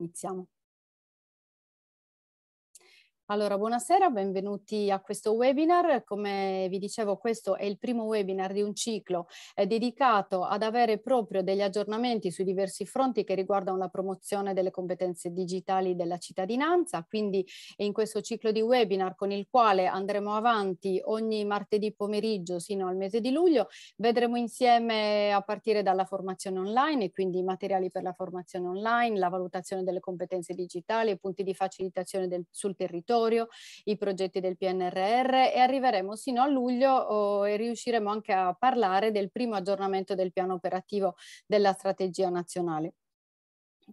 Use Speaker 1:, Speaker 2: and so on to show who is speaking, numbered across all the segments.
Speaker 1: Iniziamo. Allora, buonasera, benvenuti a questo webinar. Come vi dicevo, questo è il primo webinar di un ciclo eh, dedicato ad avere proprio degli aggiornamenti sui diversi fronti che riguardano la promozione delle competenze digitali della cittadinanza. Quindi in questo ciclo di webinar con il quale andremo avanti ogni martedì pomeriggio sino al mese di luglio, vedremo insieme a partire dalla formazione online, quindi i materiali per la formazione online, la valutazione delle competenze digitali e punti di facilitazione del, sul territorio territorio, i progetti del PNRR e arriveremo sino a luglio oh, e riusciremo anche a parlare del primo aggiornamento del piano operativo della strategia nazionale.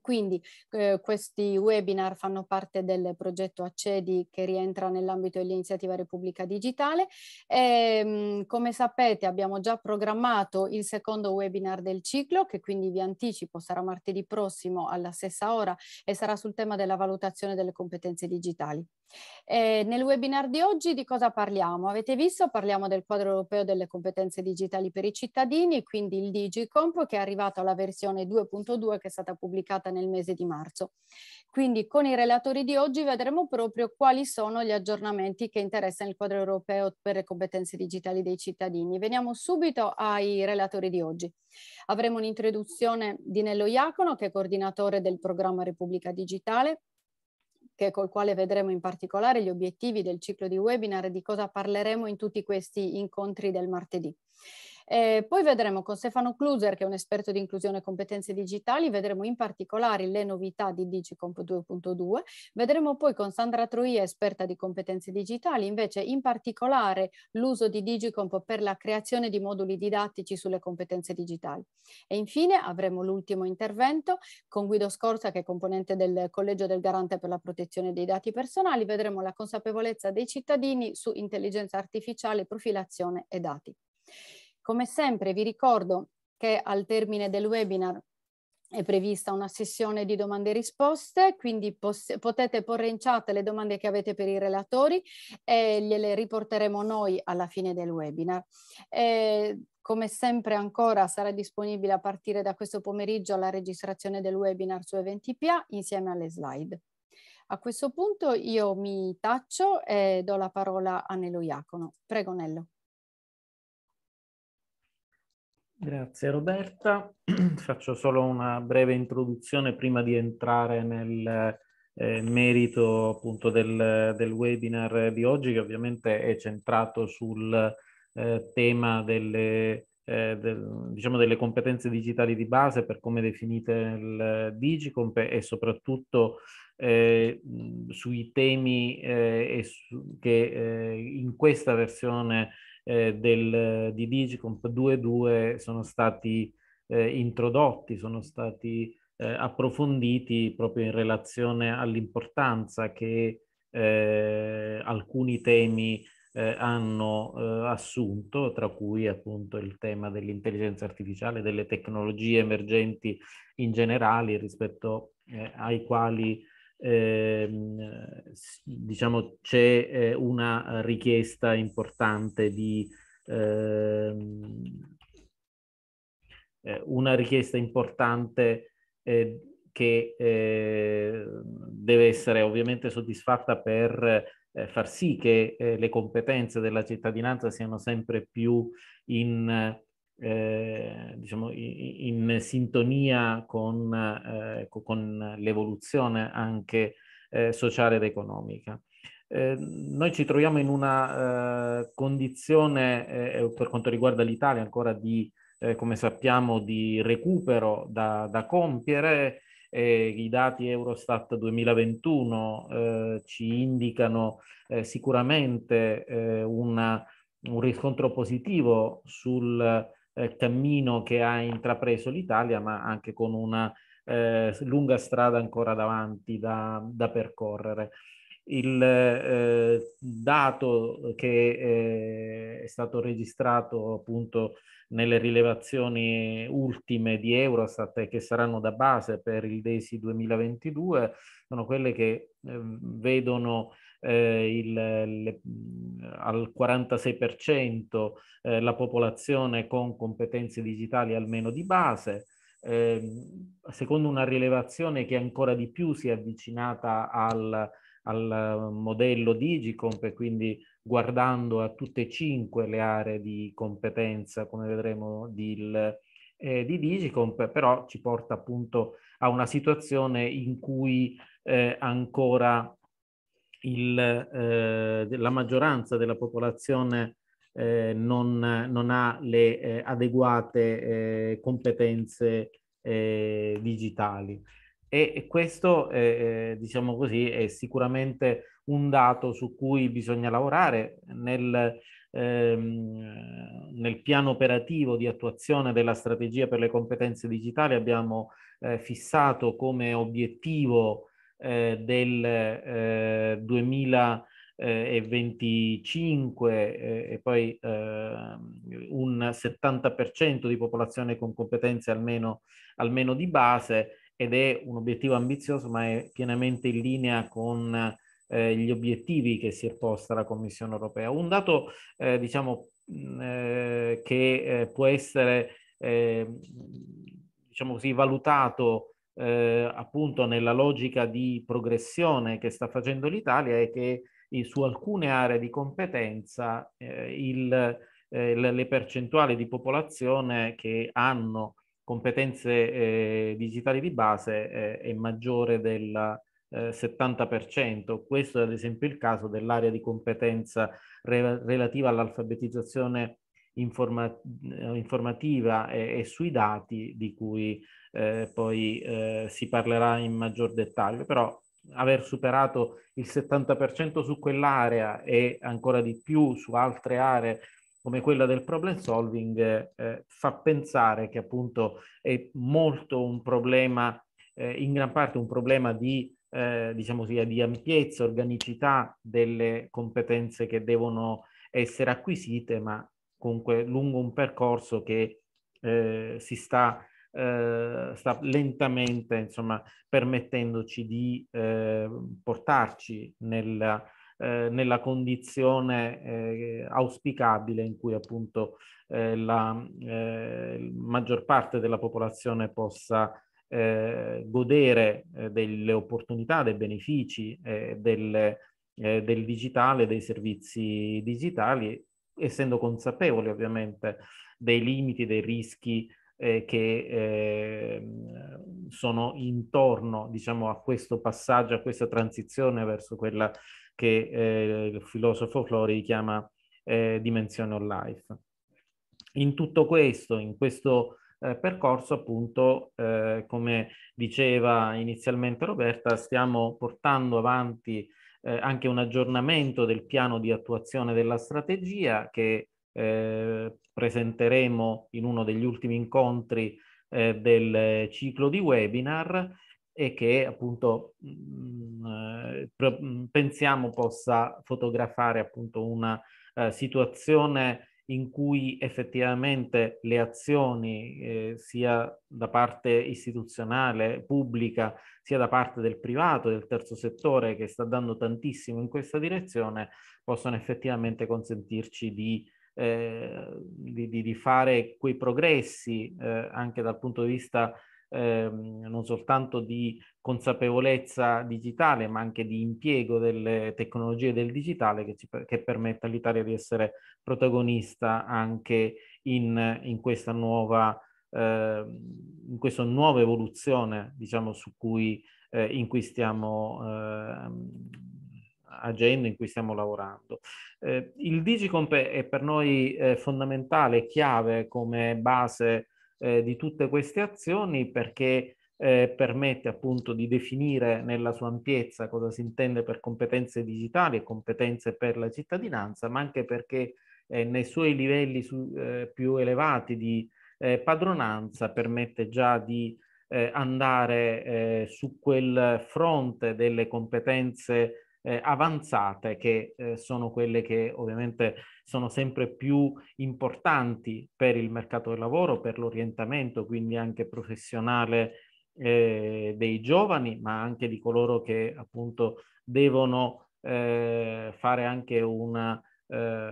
Speaker 1: Quindi eh, questi webinar fanno parte del progetto Accedi che rientra nell'ambito dell'iniziativa Repubblica Digitale. E, ehm, mh, come sapete abbiamo già programmato il secondo webinar del ciclo che quindi vi anticipo sarà martedì prossimo alla stessa ora e sarà sul tema della valutazione delle competenze digitali. E eh, nel webinar di oggi di cosa parliamo? Avete visto? Parliamo del quadro europeo delle competenze digitali per i cittadini, quindi il Digicomp che è arrivato alla versione 2.2 che è stata pubblicata pubblicata nel mese di marzo. Quindi con i relatori di oggi vedremo proprio quali sono gli aggiornamenti che interessano il quadro europeo per le competenze digitali dei cittadini. Veniamo subito ai relatori di oggi. Avremo un'introduzione di Nello Iacono, che è coordinatore del programma Repubblica Digitale, che, col quale vedremo in particolare gli obiettivi del ciclo di webinar e di cosa parleremo in tutti questi incontri del martedì. Eh, poi vedremo con Stefano Kluser, che è un esperto di inclusione e competenze digitali, vedremo in particolare le novità di Digicomp 2.2, vedremo poi con Sandra Troia, esperta di competenze digitali, invece in particolare l'uso di Digicomp per la creazione di moduli didattici sulle competenze digitali. E infine avremo l'ultimo intervento con Guido Scorza, che è componente del Collegio del Garante per la protezione dei dati personali, vedremo la consapevolezza dei cittadini su intelligenza artificiale, profilazione e dati. Come sempre vi ricordo che al termine del webinar è prevista una sessione di domande e risposte, quindi potete porre in chat le domande che avete per i relatori e gliele riporteremo noi alla fine del webinar. Eh, come sempre ancora sarà disponibile a partire da questo pomeriggio la registrazione del webinar su Eventipia insieme alle slide. A questo punto io mi taccio e do la parola a Nello Iacono. Prego Nello.
Speaker 2: Grazie Roberta. Faccio solo una breve introduzione prima di entrare nel eh, merito appunto del, del, webinar di oggi che ovviamente è centrato sul eh, tema delle, eh, del, diciamo delle competenze digitali di base per come definite il Digicomp e soprattutto eh, sui temi eh, su, che eh, in questa versione eh, del, eh, di Digicomp 2.2 sono stati eh, introdotti, sono stati eh, approfonditi proprio in relazione all'importanza che eh, alcuni temi eh, hanno assunto, tra cui appunto il tema dell'intelligenza artificiale, delle tecnologie emergenti in generale rispetto ai quali ehm, diciamo, c'è eh, una richiesta importante di ehm, eh, una richiesta importante eh, che eh, deve essere ovviamente soddisfatta per eh, far sì che eh, le competenze della cittadinanza siano sempre più in eh, diciamo, in, in, sintonia con, eh, con l'evoluzione anche eh, sociale ed economica. Eh, noi ci troviamo in una eh, condizione, per quanto riguarda l'Italia, ancora di, come sappiamo, di recupero da, da compiere. Eh, I dati Eurostat 2021 eh, ci indicano eh, sicuramente una, un riscontro positivo sul, eh, cammino che ha intrapreso l'Italia, ma anche con una eh, lunga strada ancora davanti da, da percorrere. Il eh, dato che eh, è stato registrato appunto nelle rilevazioni ultime di Eurostat e che saranno da base per il DESI 2022 sono quelle che eh, vedono eh, il, le, al 46% eh, la popolazione con competenze digitali almeno di base, ehm, secondo una rilevazione che ancora di più si è avvicinata al, al modello Digicomp e quindi guardando a tutte e cinque le aree di competenza, come vedremo, di, eh, di Digicomp, però ci porta appunto a una situazione in cui eh, ancora il, eh, la maggioranza della popolazione eh, non, non, ha le eh, adeguate eh, competenze eh, digitali. E, e questo, eh, diciamo così, è sicuramente un dato su cui bisogna lavorare nel, ehm, nel piano operativo di attuazione della strategia per le competenze digitali. Abbiamo fissato come obiettivo eh, del eh, 2025 eh, e poi ehm, un 70% di popolazione con competenze almeno, almeno, di base ed è un obiettivo ambizioso ma è pienamente in linea con eh, gli obiettivi che si è posta la Commissione europea. Un dato eh, diciamo che può essere ehm, diciamo così valutato eh, appunto nella logica di progressione che sta facendo l'Italia è che su alcune aree di competenza eh, il, eh, le percentuali di popolazione che hanno competenze eh, digitali di base eh, è maggiore del 70%. Eh, Questo è ad esempio il caso dell'area di competenza re- relativa all'alfabetizzazione informa- informativa e, e, sui dati di cui eh, poi eh, si parlerà in maggior dettaglio, però aver superato il 70% su quell'area e ancora di più su altre aree come quella del problem solving eh, fa pensare che appunto è molto un problema, eh, in gran parte un problema di eh, diciamo sia di ampiezza, organicità delle competenze che devono essere acquisite, ma comunque lungo un percorso che eh, si sta eh, sta lentamente insomma, permettendoci di eh, portarci nella, eh, nella condizione eh, auspicabile in cui appunto eh, la eh, maggior parte della popolazione possa godere delle opportunità, dei benefici del, del digitale, dei servizi digitali, essendo consapevoli ovviamente dei limiti, dei rischi eh, che eh, sono intorno diciamo, a questo passaggio, a questa transizione verso quella che eh, il filosofo Flori chiama eh, dimensione of life. In tutto questo, in questo eh, percorso, appunto, eh, come diceva inizialmente Roberta, stiamo portando avanti anche un aggiornamento del piano di attuazione della strategia che eh, presenteremo in uno degli ultimi incontri eh, del ciclo di webinar e che appunto mh, mm, eh, mm, pensiamo possa fotografare appunto una uh, situazione in cui effettivamente le azioni eh, sia da parte istituzionale, pubblica, sia da parte del privato, del terzo settore che sta dando tantissimo in questa direzione, possono effettivamente consentirci di eh, di, di, fare quei progressi eh, anche dal punto di vista ehm, non soltanto di consapevolezza digitale, ma anche di impiego delle tecnologie del digitale che, ci, che permetta all'Italia di essere protagonista anche in, in questa nuova, eh, in questa nuova evoluzione, diciamo, su cui, eh, in cui stiamo eh, agenda in cui stiamo lavorando. Eh, il Digicomp è per noi eh, fondamentale, chiave come base eh, di tutte queste azioni perché eh, permette appunto di definire nella sua ampiezza cosa si intende per competenze digitali e competenze per la cittadinanza, ma anche perché eh, nei suoi livelli su, eh, più elevati di padronanza permette già di eh, andare eh, su quel fronte delle competenze eh, avanzate che eh, sono quelle che ovviamente sono sempre più importanti per il mercato del lavoro, per l'orientamento quindi anche professionale eh, dei giovani, ma anche di coloro che appunto devono eh, fare anche una, eh,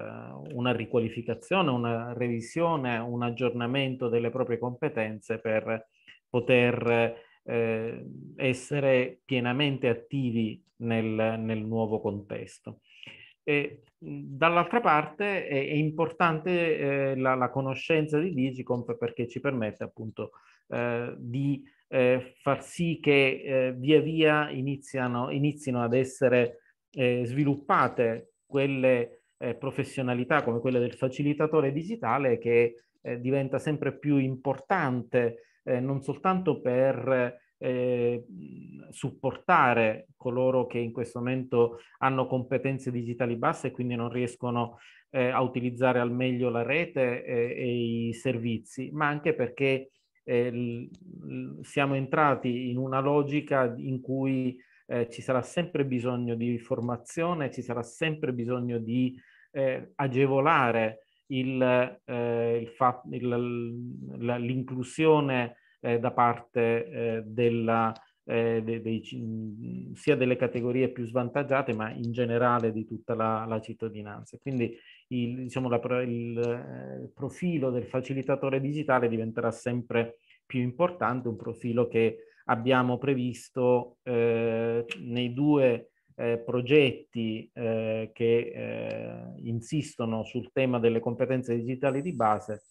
Speaker 2: una riqualificazione, una revisione, un aggiornamento delle proprie competenze per poter eh, essere pienamente attivi nel, nel nuovo contesto. E, dall'altra parte è, è importante eh, la, la, conoscenza di Digicomp perché ci permette appunto eh, di eh, far sì che eh, via via iniziano, inizino ad essere eh, sviluppate quelle eh, professionalità come quella del facilitatore digitale che diventa sempre più importante eh, non soltanto per eh, supportare coloro che in questo momento hanno competenze digitali basse e quindi non riescono eh, a utilizzare al meglio la rete eh, e i servizi, ma anche perché eh, siamo entrati in una logica in cui eh, ci sarà sempre bisogno di formazione, ci sarà sempre bisogno di agevolare il, eh, il fa- il, la, l'inclusione eh, da parte eh, della, eh, de, dei, sia delle categorie più svantaggiate, ma in generale di tutta la, la cittadinanza. Quindi il, diciamo, la, il eh, profilo del facilitatore digitale diventerà sempre più importante, un profilo che abbiamo previsto eh, nei due eh, progetti eh, che eh, insistono sul tema delle competenze digitali di base,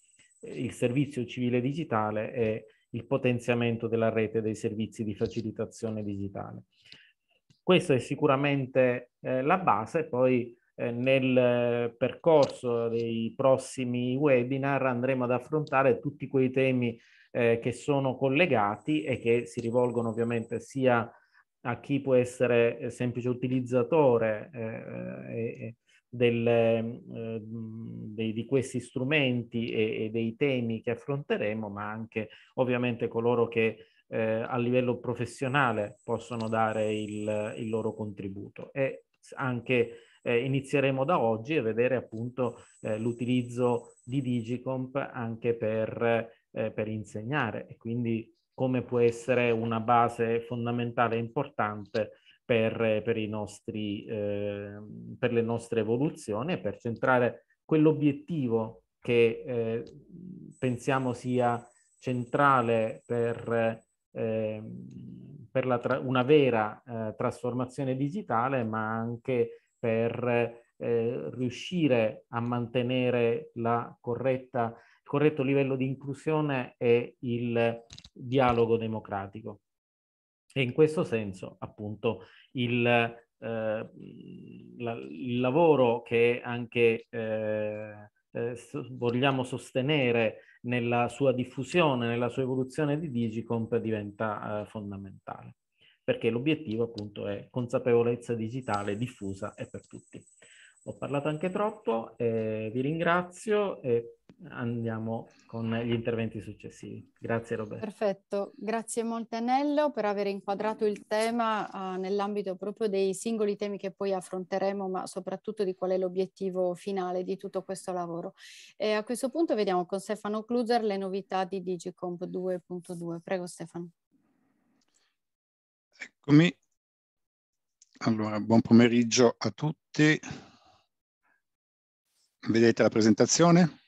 Speaker 2: eh, il servizio civile digitale e il potenziamento della rete dei servizi di facilitazione digitale. Questa è sicuramente eh, la base, poi nel percorso dei prossimi webinar andremo ad affrontare tutti quei temi eh, che sono collegati e che si rivolgono ovviamente sia a chi può essere eh, semplice utilizzatore eh, delle, eh, ehm, dei, di questi strumenti e, e, dei temi che affronteremo, ma anche ovviamente coloro che eh, a livello professionale possono dare il, il loro contributo. E anche eh, inizieremo da oggi a vedere appunto eh, l'utilizzo di Digicomp anche per, per insegnare e quindi come può essere una base fondamentale e importante per, per, nostri, eh, per le nostre evoluzioni e per centrare quell'obiettivo che eh, pensiamo sia centrale per, eh, per una vera eh, trasformazione digitale, ma anche per eh, riuscire a mantenere la corretta corretto livello di inclusione e il dialogo democratico. E in questo senso, appunto, il, eh, la, il lavoro che anche eh, eh, vogliamo sostenere nella sua diffusione, nella sua evoluzione di Digicomp diventa eh, fondamentale, perché l'obiettivo appunto è consapevolezza digitale diffusa e per tutti. Ho parlato anche troppo, eh, vi ringrazio e andiamo con gli interventi successivi. Grazie Roberto.
Speaker 1: Perfetto, grazie molto Anello per aver inquadrato il tema uh, nell'ambito proprio dei singoli temi che poi affronteremo, ma soprattutto di qual è l'obiettivo finale di tutto questo lavoro. E a questo punto vediamo con Stefano Cluser le novità di Digicomp 2.2. Prego Stefano.
Speaker 3: Eccomi. Allora, buon pomeriggio a tutti. Vedete la presentazione?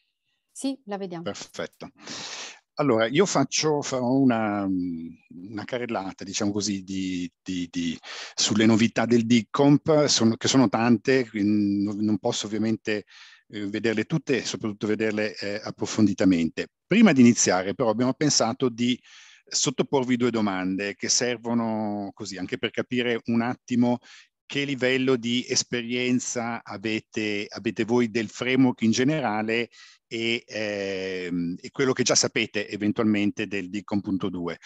Speaker 1: Sì, la vediamo.
Speaker 3: Perfetto. Allora, io faccio, farò una, una carrellata, diciamo così, di, di, di, sulle novità del DICOMP, sono, che sono tante, non posso ovviamente eh, vederle tutte e soprattutto vederle eh, approfonditamente. Prima di iniziare, però, abbiamo pensato di sottoporvi due domande che servono così anche per capire un attimo che livello di esperienza avete, avete voi del framework in generale e, ehm, e quello che già sapete eventualmente del DICOM.2.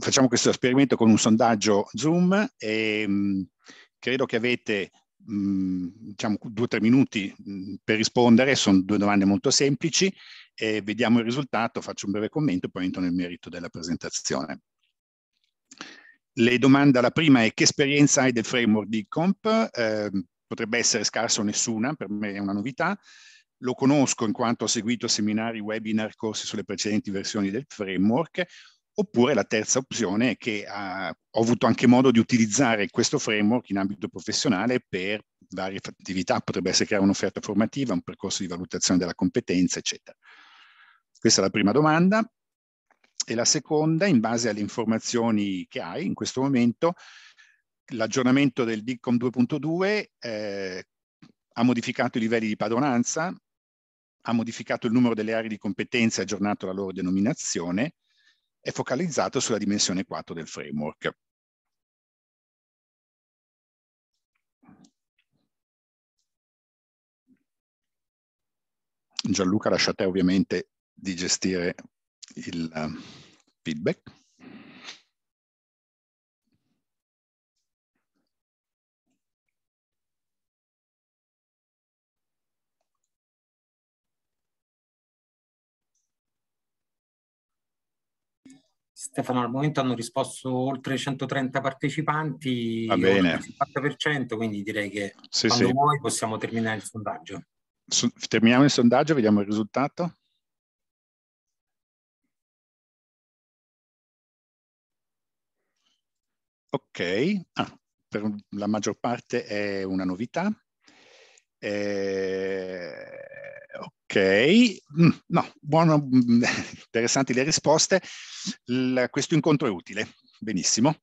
Speaker 3: Facciamo questo esperimento con un sondaggio Zoom e ehm, mh, credo che avete mh, mm, diciamo due o tre minuti mh, mm, per rispondere, sono due domande molto semplici e vediamo il risultato, faccio un breve commento e poi entro nel merito della presentazione. Le domande, la prima è che esperienza hai del framework di Eh, potrebbe essere scarsa o nessuna, per me è una novità lo conosco in quanto ho seguito seminari, webinar, corsi sulle precedenti versioni del framework, oppure la terza opzione è che ha, ah, ho avuto anche modo di utilizzare questo framework in ambito professionale per varie attività, potrebbe essere creare un'offerta formativa, un percorso di valutazione della competenza, eccetera. Questa è la prima domanda. E la seconda, in base alle informazioni che hai in questo momento, l'aggiornamento del DICOM 2.2 eh, ha modificato i livelli di padronanza, ha modificato il numero delle aree di competenza e aggiornato la loro denominazione,
Speaker 4: è focalizzato sulla dimensione 4 del framework. Gianluca lasciate ovviamente di gestire il eh, feedback.
Speaker 2: Stefano, al momento hanno risposto oltre 130 partecipanti, Va bene. il 50%, quindi direi che sì, quando sì. vuoi possiamo terminare il sondaggio.
Speaker 3: terminiamo il sondaggio, vediamo il risultato. Ok, ah, per la maggior parte è una novità. Eh, ok, mm, no, buono, mm, interessanti le risposte. Il, questo incontro è utile, benissimo.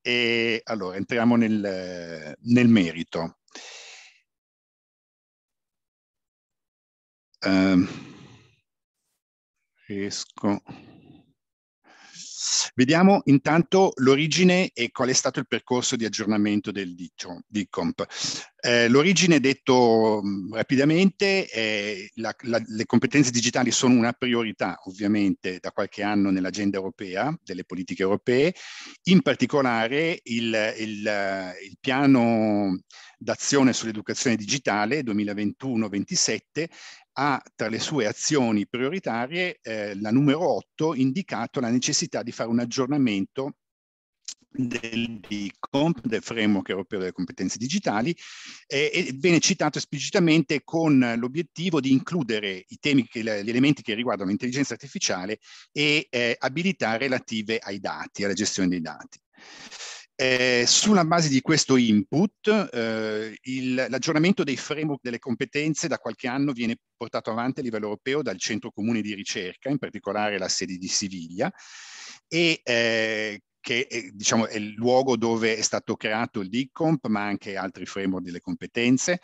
Speaker 3: E allora entriamo nel, nel merito. Um, riesco. Vediamo intanto l'origine e qual è stato il percorso di aggiornamento del DICOMP. Eh, l'origine, detto rapidamente, è la, la, le competenze digitali sono una priorità ovviamente da qualche anno nell'agenda europea, delle politiche europee, in particolare il, il, il piano d'azione sull'educazione digitale 2021-27 ha tra le sue azioni prioritarie eh, la numero 8 indicato la necessità di fare un aggiornamento del DICOMP, del framework europeo delle competenze digitali, eh, e viene citato esplicitamente con l'obiettivo di includere i temi, che, gli elementi che riguardano l'intelligenza artificiale e eh, abilità relative ai dati, alla gestione dei dati. Eh, sulla base di questo input, eh, il, l'aggiornamento dei framework delle competenze da qualche anno viene portato avanti a livello europeo dal Centro Comune di Ricerca, in particolare la sede di Siviglia, e eh, che è, diciamo, è il luogo dove è stato creato il DICOMP, ma anche altri framework delle competenze.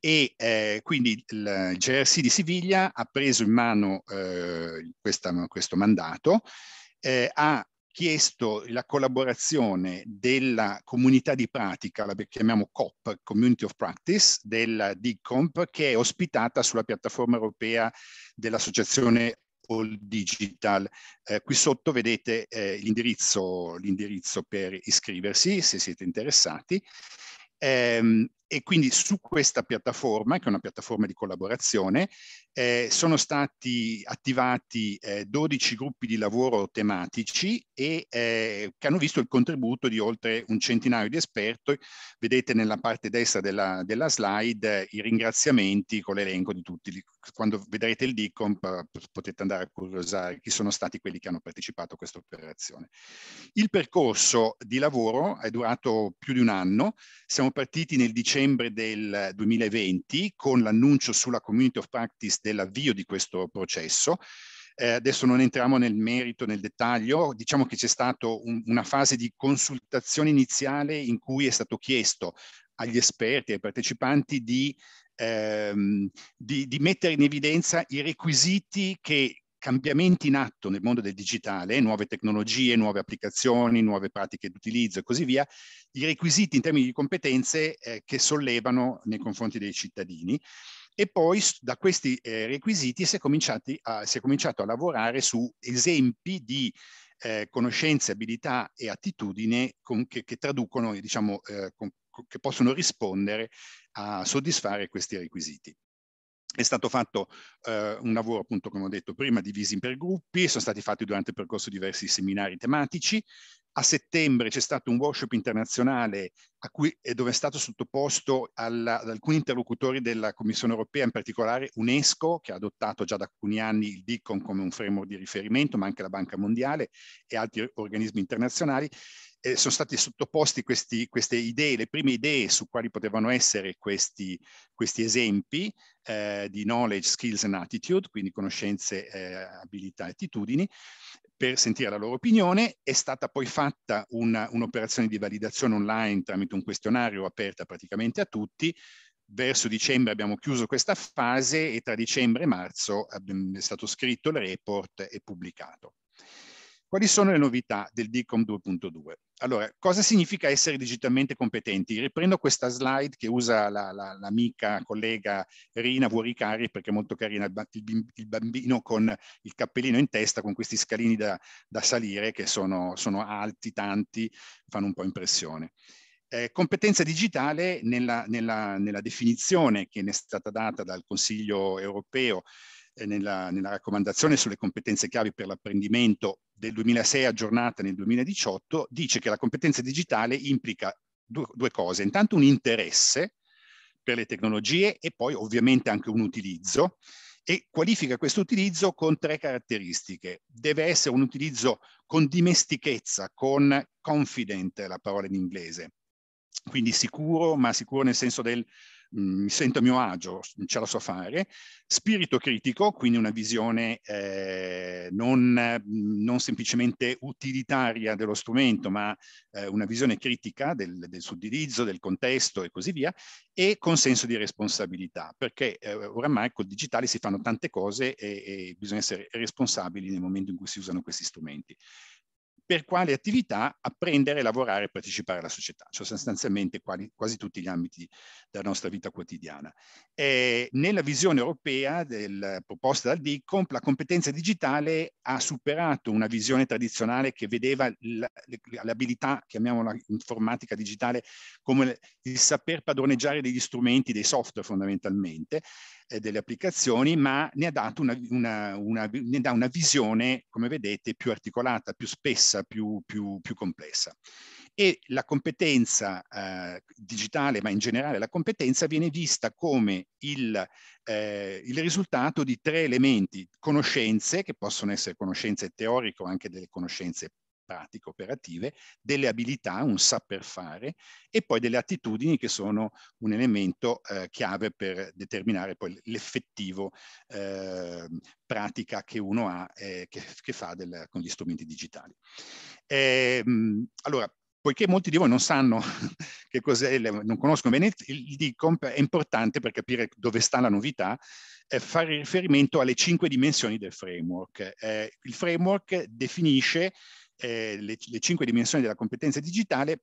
Speaker 3: E eh, quindi il, GRC di Siviglia ha preso in mano eh, questa, questo mandato, eh, ha chiesto la collaborazione della comunità di pratica, la chiamiamo COP, Community of Practice, della DICOMP, che è ospitata sulla piattaforma europea dell'associazione All Digital. Eh, qui sotto vedete eh, l'indirizzo per iscriversi se siete interessati. Um, e quindi su questa piattaforma, che è una piattaforma di collaborazione, eh, sono stati attivati eh, 12 gruppi di lavoro tematici e eh, che hanno visto il contributo di oltre un centinaio di esperti. Vedete nella parte destra della, della slide eh, i ringraziamenti con l'elenco di tutti. Quando vedrete il DICOMP potete andare a curiosare chi sono stati quelli che hanno partecipato a questa operazione. Il percorso di lavoro è durato più di un anno. Siamo partiti nel dicembre dicembre del 2020 con l'annuncio sulla Community of Practice dell'avvio di questo processo. Eh, adesso non entriamo nel merito, nel dettaglio, diciamo che c'è stata un, una fase di consultazione iniziale in cui è stato chiesto agli esperti, ai partecipanti di, ehm, di, di mettere in evidenza i requisiti che cambiamenti in atto nel mondo del digitale, nuove tecnologie, nuove applicazioni, nuove pratiche d'utilizzo e così via, i requisiti in termini di competenze eh, che sollevano nei confronti dei cittadini. E poi da questi eh, requisiti si è, a, si è, cominciato a lavorare su esempi di eh, conoscenze, abilità e attitudine con, che, che, traducono, diciamo, eh, con, che possono rispondere a soddisfare questi requisiti. È stato fatto eh, un lavoro, appunto, come ho detto prima, divisi per gruppi, sono stati fatti durante il percorso diversi seminari tematici a settembre c'è stato un workshop internazionale cui, eh, dove è stato sottoposto alla, ad alcuni interlocutori della Commissione europea, in particolare UNESCO, che ha adottato già da alcuni anni il DICON come un framework di riferimento, ma anche la Banca Mondiale e altri organismi internazionali. Eh, sono stati sottoposti questi, queste idee, le prime idee su quali potevano essere questi, questi esempi eh, di knowledge, skills and attitude, quindi conoscenze, eh, abilità e attitudini per sentire la loro opinione. È stata poi fatta una, un'operazione di validazione online tramite un questionario aperto praticamente a tutti. Verso dicembre abbiamo chiuso questa fase e tra dicembre e marzo è stato scritto il report e pubblicato. Quali sono le novità del DICOM 2.2? Allora, cosa significa essere digitalmente competenti? Riprendo questa slide che usa la, la, l'amica, collega Rina Vuoricari, perché è molto carina, il bambino con il cappellino in testa, con questi scalini da, da salire, che sono, sono, alti, tanti, fanno un po' impressione. Eh, competenza digitale, nella, nella, nella definizione che ne è stata data dal Consiglio europeo, eh, nella, nella raccomandazione sulle competenze chiavi per l'apprendimento del 2006 aggiornata nel 2018, dice che la competenza digitale implica due, due cose. Intanto un interesse per le tecnologie e poi ovviamente anche un utilizzo e qualifica questo utilizzo con tre caratteristiche. Deve essere un utilizzo con dimestichezza, con confident, la parola in inglese, quindi sicuro, ma sicuro nel senso del mi mm, sento a mio agio, ce la so fare, spirito critico, quindi una visione eh, non, mm, non, semplicemente utilitaria dello strumento, ma eh, una visione critica del, del suo utilizzo, del contesto e così via, e consenso di responsabilità, perché eh, oramai col digitale si fanno tante cose e, e bisogna essere responsabili nel momento in cui si usano questi strumenti per quale attività apprendere, lavorare e partecipare alla società, cioè sostanzialmente quali, quasi tutti gli ambiti della nostra vita quotidiana. E nella visione europea del, proposta dal DICOMP, la competenza digitale ha superato una visione tradizionale che vedeva l'abilità, chiamiamola informatica digitale, come il saper padroneggiare degli strumenti, dei software fondamentalmente, eh, delle applicazioni, ma ne, ha dato una, una, una, ne dà una visione, come vedete, più articolata, più spessa, più, più, più complessa. E la competenza eh, digitale, ma in generale la competenza, viene vista come il, eh, il risultato di tre elementi, conoscenze, che possono essere conoscenze teoriche o anche delle conoscenze pratiche operative, delle abilità, un saper fare e poi delle attitudini che sono un elemento eh, chiave per determinare poi l'effettivo eh, pratica che uno ha eh, che, che fa del, con gli strumenti digitali. E, ehm, allora, poiché molti di voi non sanno che cos'è, non conoscono bene il DICOMP, è importante per capire dove sta la novità eh, fare riferimento alle cinque dimensioni del framework. Eh, il framework definisce eh, le, le cinque dimensioni della competenza digitale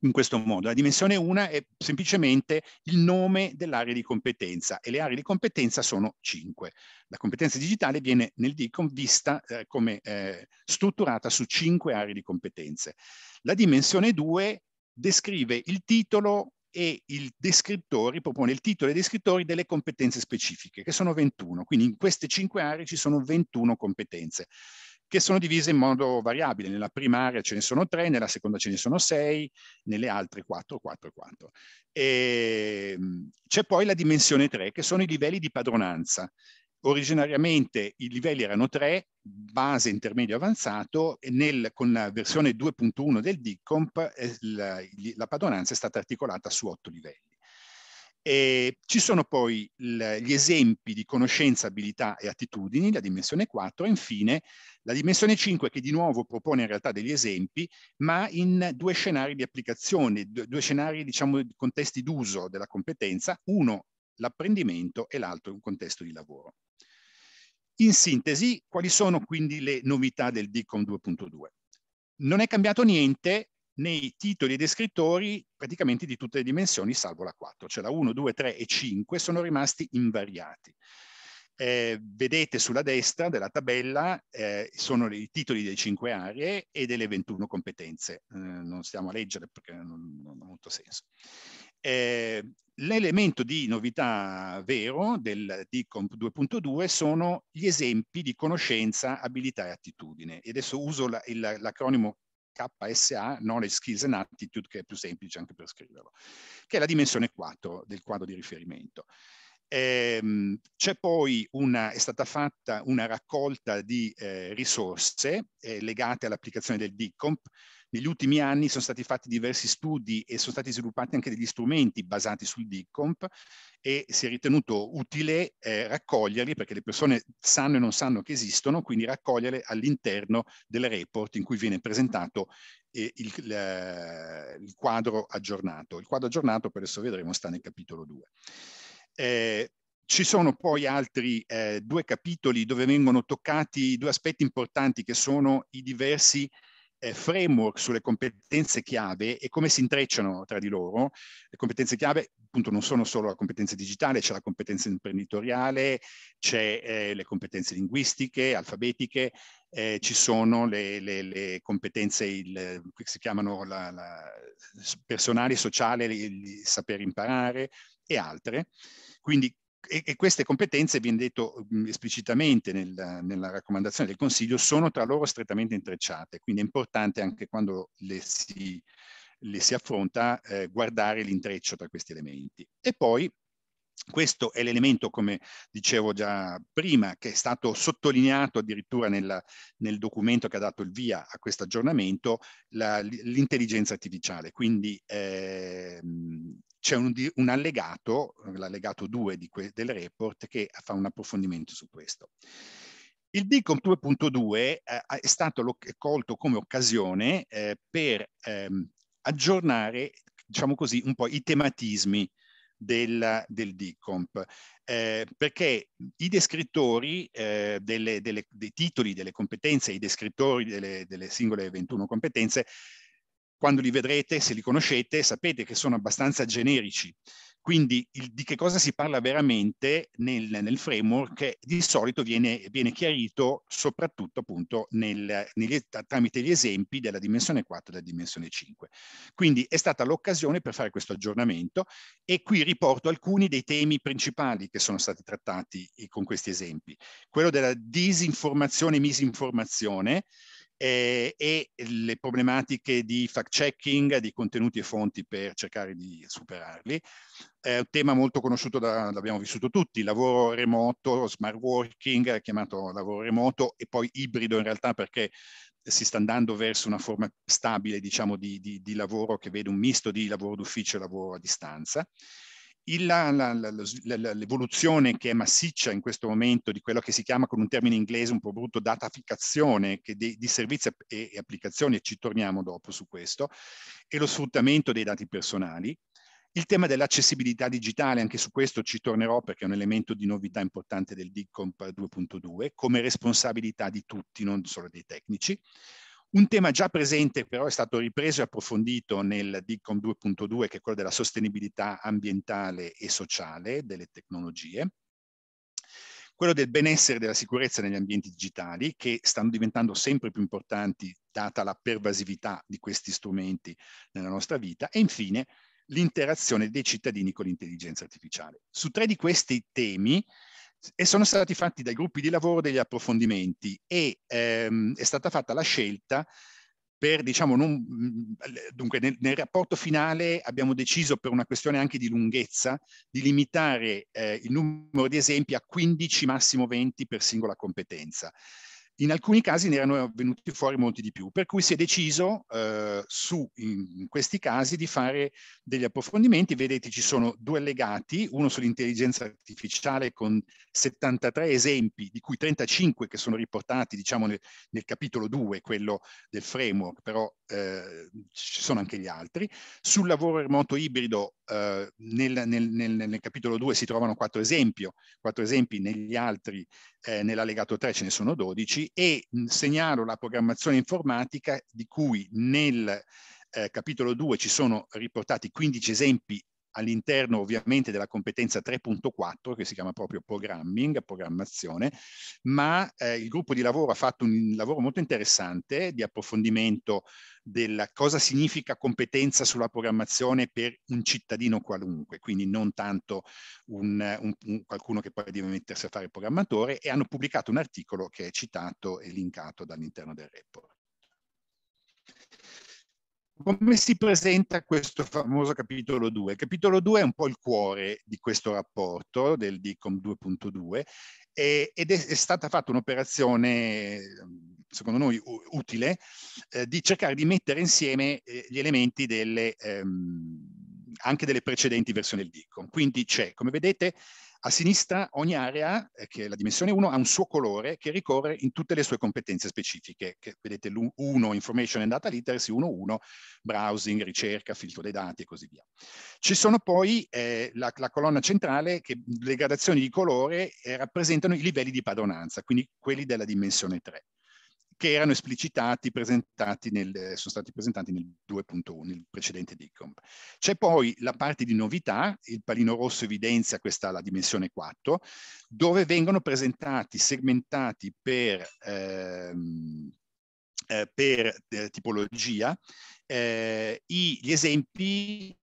Speaker 3: in questo modo. La dimensione 1 è semplicemente il nome dell'area di competenza e le aree di competenza sono 5. La competenza digitale viene nel DICOM vista eh, come eh, strutturata su cinque aree di competenze. La dimensione 2 descrive il titolo e il descrittore, propone il titolo e i descrittori delle competenze specifiche, che sono 21. Quindi in queste cinque aree ci sono 21 competenze che sono divise in modo variabile. Nella prima area ce ne sono tre, nella seconda ce ne sono sei, nelle altre quattro, quattro, quattro. e ehm, quattro. C'è poi la dimensione 3, che sono i livelli di padronanza. Originariamente i livelli erano tre, base, intermedio, avanzato, e nel, con la versione 2.1 del DICOMP eh, la, la padronanza è stata articolata su otto livelli. E ehm, ci sono poi gli esempi di conoscenza, abilità e attitudini, la dimensione 4, e infine la dimensione 5 che di nuovo propone in realtà degli esempi, ma in due scenari di applicazione, due scenari, diciamo, di contesti d'uso della competenza, uno l'apprendimento e l'altro un contesto di lavoro. In sintesi, quali sono quindi le novità del DICOM 2.2? Non è cambiato niente nei titoli descrittori praticamente di tutte le dimensioni salvo la 4, cioè la 1, 2, 3 e 5 sono rimasti invariati. Eh, vedete sulla destra della tabella eh, sono i titoli delle 5 aree e delle 21 competenze. Eh, non stiamo a leggere perché non, non ha molto senso. Eh, l'elemento di novità vero del DCOMP 2.2 sono gli esempi di conoscenza, abilità e attitudine. E adesso uso l'acronimo KSA, Knowledge, Skills and Attitude, che è più semplice anche per scriverlo, che è la dimensione 4 del quadro di riferimento. Ehm, c'è poi una, è stata fatta una raccolta di eh, risorse eh, legate all'applicazione del DICOMP, negli ultimi anni sono stati fatti diversi studi e sono stati sviluppati anche degli strumenti basati sul DICCOMP e si è ritenuto utile eh, raccoglierli perché le persone sanno e non sanno che esistono, quindi raccoglierli all'interno del report in cui viene presentato eh, il, la, eh, il, quadro aggiornato. Il quadro aggiornato, per adesso vedremo, sta nel capitolo 2. Eh, ci sono poi altri eh, due capitoli dove vengono toccati due aspetti importanti che sono i diversi eh, framework sulle competenze chiave e come si intrecciano tra di loro. Le competenze chiave appunto non sono solo la competenza digitale, c'è la competenza imprenditoriale, c'è eh, le competenze linguistiche, alfabetiche, eh, ci sono le, le, le competenze il, che eh, si chiamano la, la personali, sociale, il, il saper imparare e altre. Quindi e, e, queste competenze, viene detto esplicitamente nel, nella raccomandazione del Consiglio, sono tra loro strettamente intrecciate, quindi è importante anche quando le si, le si affronta eh, guardare l'intreccio tra questi elementi. E poi questo è l'elemento, come dicevo già prima, che è stato sottolineato addirittura nella, nel documento che ha dato il via a questo aggiornamento, l'intelligenza artificiale. Quindi eh, c'è un, un, allegato, eh, l'allegato 2 que- del report, che fa un approfondimento su questo. Il DICOM 2.2 eh, è stato lo- colto come occasione eh, per ehm, aggiornare, diciamo così, un po' i tematismi del, del DICOMP, eh, perché i descrittori eh, delle, delle, dei titoli, delle competenze, i descrittori delle, delle singole 21 competenze quando li vedrete, se li conoscete, sapete che sono abbastanza generici. Quindi il, di che cosa si parla veramente nel, nel framework di solito viene, viene chiarito soprattutto appunto nel, negli, tramite gli esempi della dimensione 4 e della dimensione 5. Quindi è stata l'occasione per fare questo aggiornamento e qui riporto alcuni dei temi principali che sono stati trattati eh, con questi esempi. Quello della disinformazione e misinformazione, eh, e le problematiche di fact-checking di contenuti e fonti per cercare di superarli. È un tema molto conosciuto, da, l'abbiamo vissuto tutti, lavoro remoto, smart working, chiamato lavoro remoto e poi ibrido in realtà perché si sta andando verso una forma stabile diciamo, di, di, di lavoro che vede un misto di lavoro d'ufficio e lavoro a distanza l'evoluzione che è massiccia in questo momento di quello che si chiama con un termine inglese un po' brutto dataficazione di, di, servizi e, e applicazioni, e ci torniamo dopo su questo, e lo sfruttamento dei dati personali. Il tema dell'accessibilità digitale, anche su questo ci tornerò perché è un elemento di novità importante del DICOMP 2.2, come responsabilità di tutti, non solo dei tecnici. Un tema già presente però è stato ripreso e approfondito nel DICOM 2.2 che è quello della sostenibilità ambientale e sociale delle tecnologie quello del benessere e della sicurezza negli ambienti digitali che stanno diventando sempre più importanti data la pervasività di questi strumenti nella nostra vita e infine l'interazione dei cittadini con l'intelligenza artificiale. Su tre di questi temi e sono stati fatti dai gruppi di lavoro degli approfondimenti e ehm, è stata fatta la scelta per, diciamo, non, mm, dunque nel, nel, rapporto finale abbiamo deciso per una questione anche di lunghezza di limitare eh, il numero di esempi a 15 massimo 20 per singola competenza. In alcuni casi ne erano venuti fuori molti di più, per cui si è deciso eh, su, in questi casi di fare degli approfondimenti. Vedete, ci sono due allegati, uno sull'intelligenza artificiale con 73 esempi, di cui 35 che sono riportati diciamo, nel, nel capitolo 2, quello del framework, però eh, ci sono anche gli altri. Sul lavoro remoto ibrido eh, nel, nel, nel, capitolo 2 si trovano quattro esempi, quattro esempi negli altri, eh, nell'allegato 3 ce ne sono 12 e segnalo la programmazione informatica di cui nel eh, capitolo 2 ci sono riportati 15 esempi all'interno ovviamente della competenza 3.4 che si chiama proprio programming, programmazione, ma eh, il gruppo di lavoro ha fatto un lavoro molto interessante di approfondimento della cosa significa competenza sulla programmazione per un cittadino qualunque, quindi non tanto un, un, un, qualcuno che poi deve mettersi a fare programmatore e hanno pubblicato un articolo che è citato e linkato dall'interno del report. Come si presenta questo famoso capitolo 2? Il capitolo 2 è un po' il cuore di questo rapporto del DICOM 2.2 ed è, stata fatta un'operazione, secondo noi, utile eh, di cercare di mettere insieme eh, gli elementi delle, ehm, anche delle precedenti versioni del DICOM. Quindi c'è, come vedete, a sinistra ogni area, eh, che è la dimensione 1, ha un suo colore che ricorre in tutte le sue competenze specifiche, che vedete 1 information and data literacy, 1-1 browsing, ricerca, filtro dei dati e così via. Ci sono poi eh, la, la, colonna centrale che le gradazioni di colore eh, rappresentano i livelli di padronanza, quindi quelli della dimensione 3 che erano esplicitati, presentati nel, sono stati presentati nel 2.1, nel precedente DICOM. C'è poi la parte di novità, il palino rosso evidenzia questa, la dimensione 4, dove vengono presentati, segmentati per, ehm, eh, per eh, tipologia eh, i, gli esempi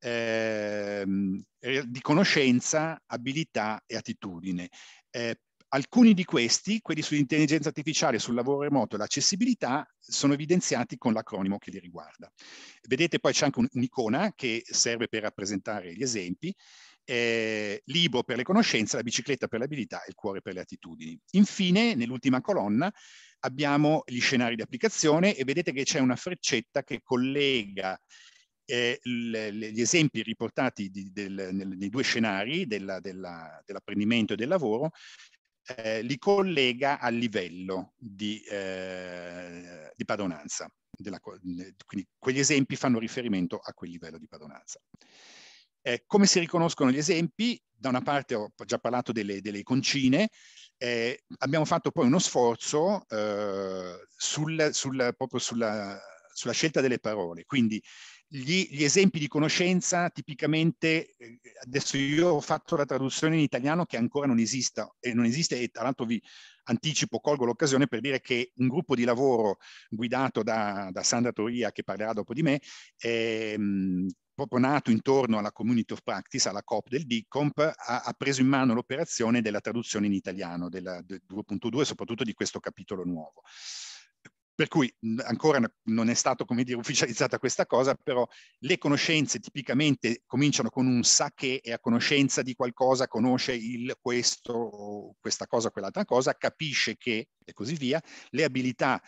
Speaker 3: ehm, di conoscenza, abilità e attitudine. Eh, Alcuni di questi, quelli sull'intelligenza artificiale, sul lavoro remoto e l'accessibilità, sono evidenziati con l'acronimo che li riguarda. Vedete poi c'è anche un'icona che serve per rappresentare gli esempi, eh, Libo per le conoscenze, la bicicletta per le abilità e il cuore per le attitudini. Infine, nell'ultima colonna, abbiamo gli scenari di applicazione e vedete che c'è una freccetta che collega eh, le, gli esempi riportati di, del, nel, nei due scenari dell'apprendimento e del lavoro eh, li collega al livello di, eh, di padronanza. Della, quindi quegli esempi fanno riferimento a quel livello di padronanza. Eh, come si riconoscono gli esempi? Da una parte ho già parlato delle, delle concine, eh, abbiamo fatto poi uno sforzo eh, sul, sul, proprio sulla, sulla, scelta delle parole, quindi gli, gli, esempi di conoscenza tipicamente, eh, adesso io ho fatto la traduzione in italiano che ancora non, esista, e non esiste e tra l'altro vi anticipo, colgo l'occasione per dire che un gruppo di lavoro guidato da, da Sandra Toria che parlerà dopo di me, è, ehm, proprio nato intorno alla Community of Practice, alla COP del DICOMP, ha, ha preso in mano l'operazione della traduzione in italiano del 2.2, soprattutto di questo capitolo nuovo. Per cui ancora non è stata, come dire, ufficializzata questa cosa, però le conoscenze tipicamente cominciano con un sa che è a conoscenza di qualcosa, conosce il questo, questa cosa, quell'altra cosa, capisce che e così via. Le abilità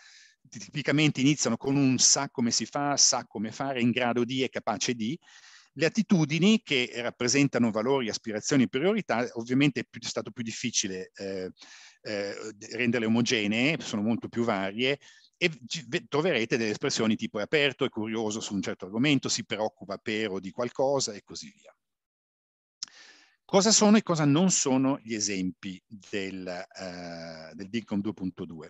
Speaker 3: tipicamente iniziano con un sa come si fa, sa come fare, in grado di, è capace di. Le attitudini che rappresentano valori, aspirazioni, priorità, ovviamente è, più, è stato più difficile eh, eh, renderle omogenee, sono molto più varie, e troverete delle espressioni tipo è aperto, è curioso su un certo argomento, si preoccupa per o di qualcosa e così via. Cosa sono e cosa non sono gli esempi del, eh, del DICOM 2.2?